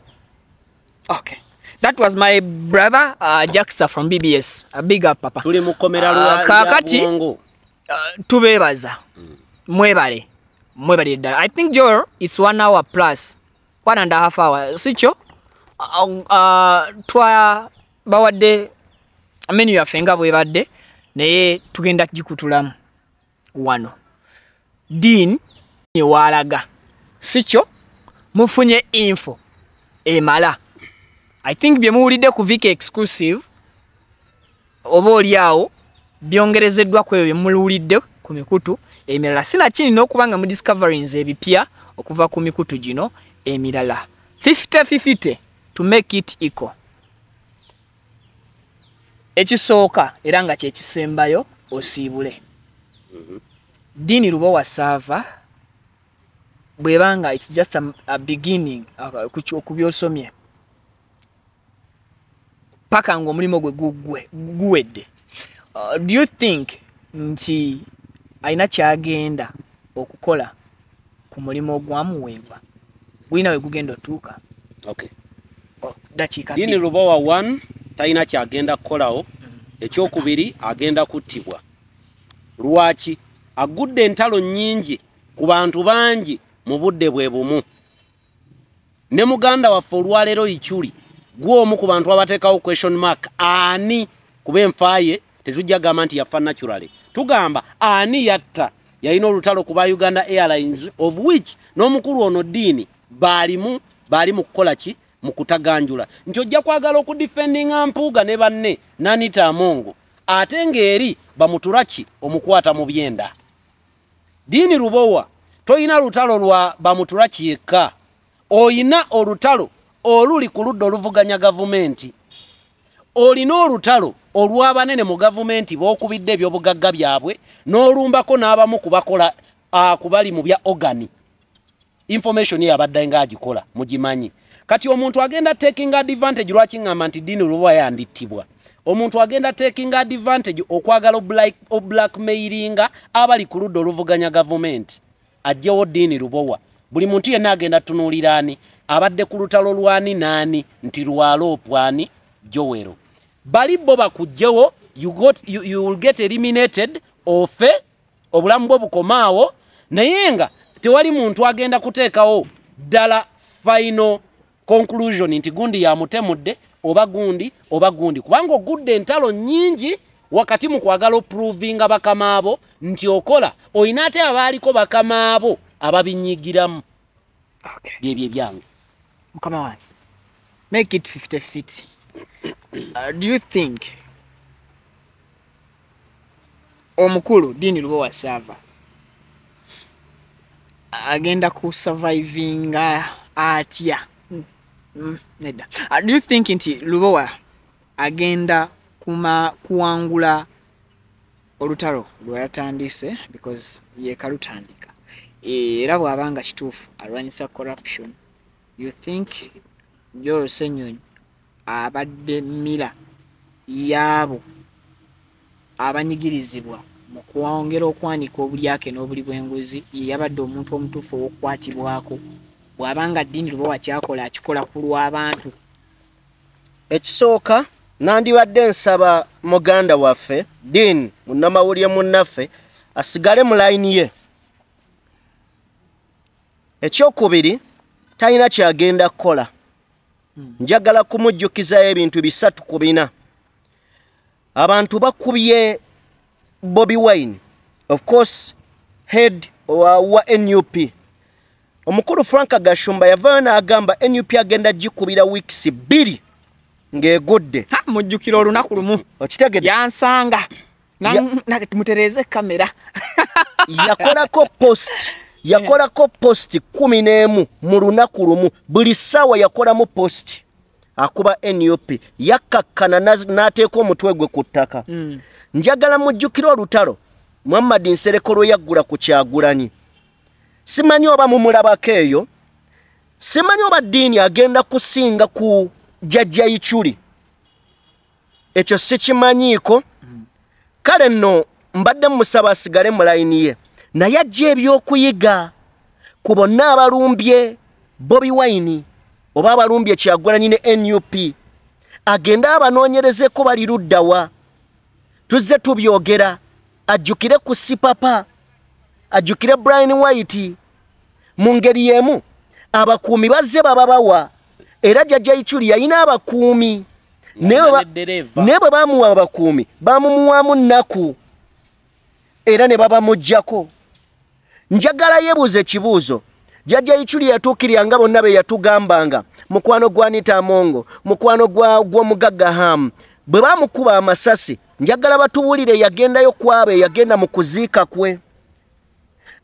That was my brother uh, jaksa from bbs abiga uh, papa uh, kakati uh, tubebaza mm. mwebale mwebale ddala i think joel its one hour plus one and a half hour sikyo uh, uh, twabawadde menu yaffe nga bwebadde naye tugenda gikutulamu wano din newalaga sikyo mufunye info emala i think byemuwulidde ku vika exclusive oba oliawo byongerezeddwaku eyo byemuwulidde ku mikutu emirala sinakini n'okuba nga mudiscoverings ebipya okuva ku mikutu gino emirala 5050 to make it equal ekisooka era nga kyekisembayo osiibule diini luba wasaava bwebanga its just a, a beginning okubyosomye paka nga omulimu gwe guwedde uh, do you think nti alina kyagenda okukola ku mulimu ogwamuweebwa gulina we gugenda otuuka okay. oh, dakiikadiini lubawa 1 talina kyagenda kukolawo ekyokubiri agenda kuttibwa lwaki agudde entalo nnyingi ku bantu bangi mu budde bwe bumu ne muganda waffe olwaleero ikyuli gwomu ku bantu abateekawo question mark ani kuba enfaye tetujja kugamba nti yafa naturally tugamba ani yatta yalina olutalo ku ba uganda airlines of which n'omukulu ono diini baalimu baali mu kukola ki mukutaganjula nti ojja kwagala okudifendinga mpuuga ne banne nanita amongo ate ng'eri bamuturaki omukwata mu byenda diini rubowa toyina lutalo lwa bamuturaki yekka oyina olutalo oluli ku ludda oluvuganya gavumenti olina olutalo olw'abanene mu gavumenti b'okubidde ebyobugagga byabwe n'olumbako n'abamu kubakola akubali mu bya ogani information eyo abaddenga agikola mugimanyi kati omuntu agenda taking advantage lwaki ngamba nti dini luba yanditibwa omuntu agenda taking advantage okwagala oblackmailinga abali ku ludda oluvuganya gavumenti ajjewo diini lubowa buli muntu yenna agenda tunuulira ani abadde ku lutalo lwani naani nti lwaloopwani jowero bali bo bakugjewo get eliminated ofe eh, obulamu bwe bukomaawo naye nga tewali muntu agenda kuteekawo ddala final conclusion nti gundi yamutemudde oba gundi oba gundi kubanga ogudde entalo nyingi wakati mukwagala opruvinga bakamaabo nti okola olina ate abaaliko bakamaabo ababinyigiramu byebyo ebyange uh, omukulu dini lubowa sava agenda kusurvivinga atya uh, Mm, nedda. Uh, do you think nti Lubowa agenda kuma kuwangula olutalo lweyatandise because yekalutandika eh, era bw'aba nga kituufu alwanyisa corruption you think yoolusenyonyi abadde mmira yaabo abanyigirizibwa mu kwongera okwanika obulyake n'obuli bw'enguzi yabadde omuntu omutuufu ow'okukwatibwako bwabanga ddiini luba wakyakola akikola ku lw'abantu ekisooka nandibadde nsaba muganda waffe diini munnamawulye munnaffe asigale mu layini ye ekyokubiri talina kyagenda kukola njagala kumujjukizayo ebintu bisatu ku bina abantu bakubye bobby wine of course head wa nup omukulu frank gashumba yavayo n'agamba nup agenda gikubira wiks bbiri ng'egudde mujjukira olunaku lumu okitegeyansanga mutereeza ekamera yakolako post yakolako post kumi n'emu mu lunaku lumu buli ssaawa yakolamu post akuba nup yakkakkana n'ateeka omutwe gwe ku ttaka hmm. njagala mujjukira olutalo muhammadi nsereko lwe yaggula ku kyagulanyi simanyi oba mumulabako eyo simanyi oba ddiini agenda kusinga ku jjajja ichuli ekyo sikimanyiiko kale nno mbadde mmusaba asigale mu layini ye naye ajja ebyokuyiga ku bonna abalumbye bobi wayini oba abalumbye kyagulanyi ne nup agende abanoonyerezeko bali luddawa tuzze tubyogera ajjukire ku sipapa ajjukire brian white mu ngeri y'emu abakuumi bazze baba bawa era jjajja ichuli yayina abakuumi naye bwe baamuwa abakuumi baamumuwaamu nnaku era ne babamugjako njagala yebuuza ekibuuzo jjajja ichuli yatuukiryanga bonna be yatugambanga mukwano gwa nita mongo mukwano gwomugaggahamu bwe baamukuba amasasi njagala batubuulire yagendayo kwabe yagenda mu kuziika kwe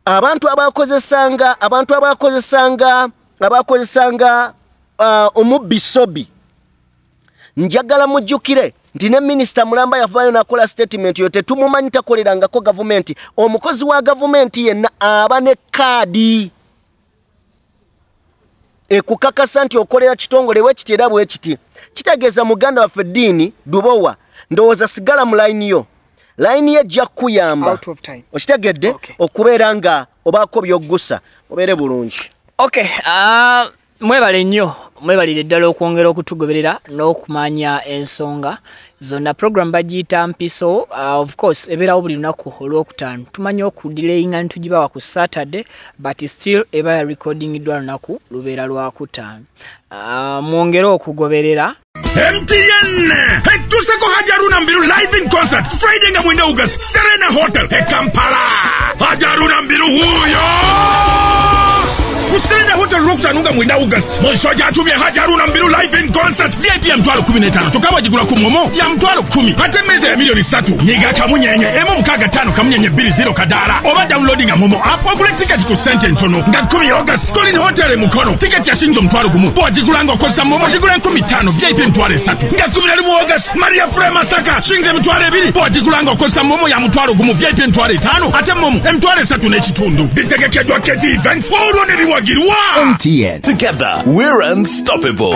abantu abakozesanga abantu abakozesanga abakozesanga uh, omubbi sobi njagala mujjukire nti ne minisita mulamba yavaayo nakola statement yo tetumumanyi takolerangako gavumenti omukozi wa gavumenti yenna aba ne kaadi ekukakasa nti okolera kitongole wekiti era bwekiti kitegeeza muganda waffe ediini dubowa ndowooza sigala mu layiniyo layini yejja kukuyamba okitegedde okubeera nga obaako byoggusa obeere bulungi ah, mwebale nnyo mwebalire eddala okwongera okutugoberera n'okumanya ensonga zonna program bagiyita mpiso uh, of course ebeerawo buli lunaku olwokutaano tumanyi okudelayinga netugibawa ku saturday but still eba ya recording iddwa lunaku lubeera lwakutaano uh, mwongere okugoberera mtn ekutuseko hajaruna mbiru living concert friday nga mwende ugas serena hotel ekampala hajaruna mbiru huyo kusende huko Rukta nunga mwinda August. Mwisho atumia haja Haruna Mbilu live in concert VIP ya mtwalo 15 tukabwa jigula kumomo ya mtwalo 10 hata meza ya milioni 3 nyiga kamunyenye emo mkaga 5 kamunyenye 20 kadara oba downloading ya momo app ogule ticket ku sente ntono nga 10 August Colin Hotel mukono ticket ya shinjo mtwalo kumu bwa jigula ngo kosa momo jigula 15 VIP mtwalo 3 nga 11 August Maria Frema masaka shinzo mtwalo 2 bwa jigula ngo kosa momo ya mtwalo kumu VIP mtwalo 5 ate momo mtwalo 3 events biwa MTN. Together, we're unstoppable.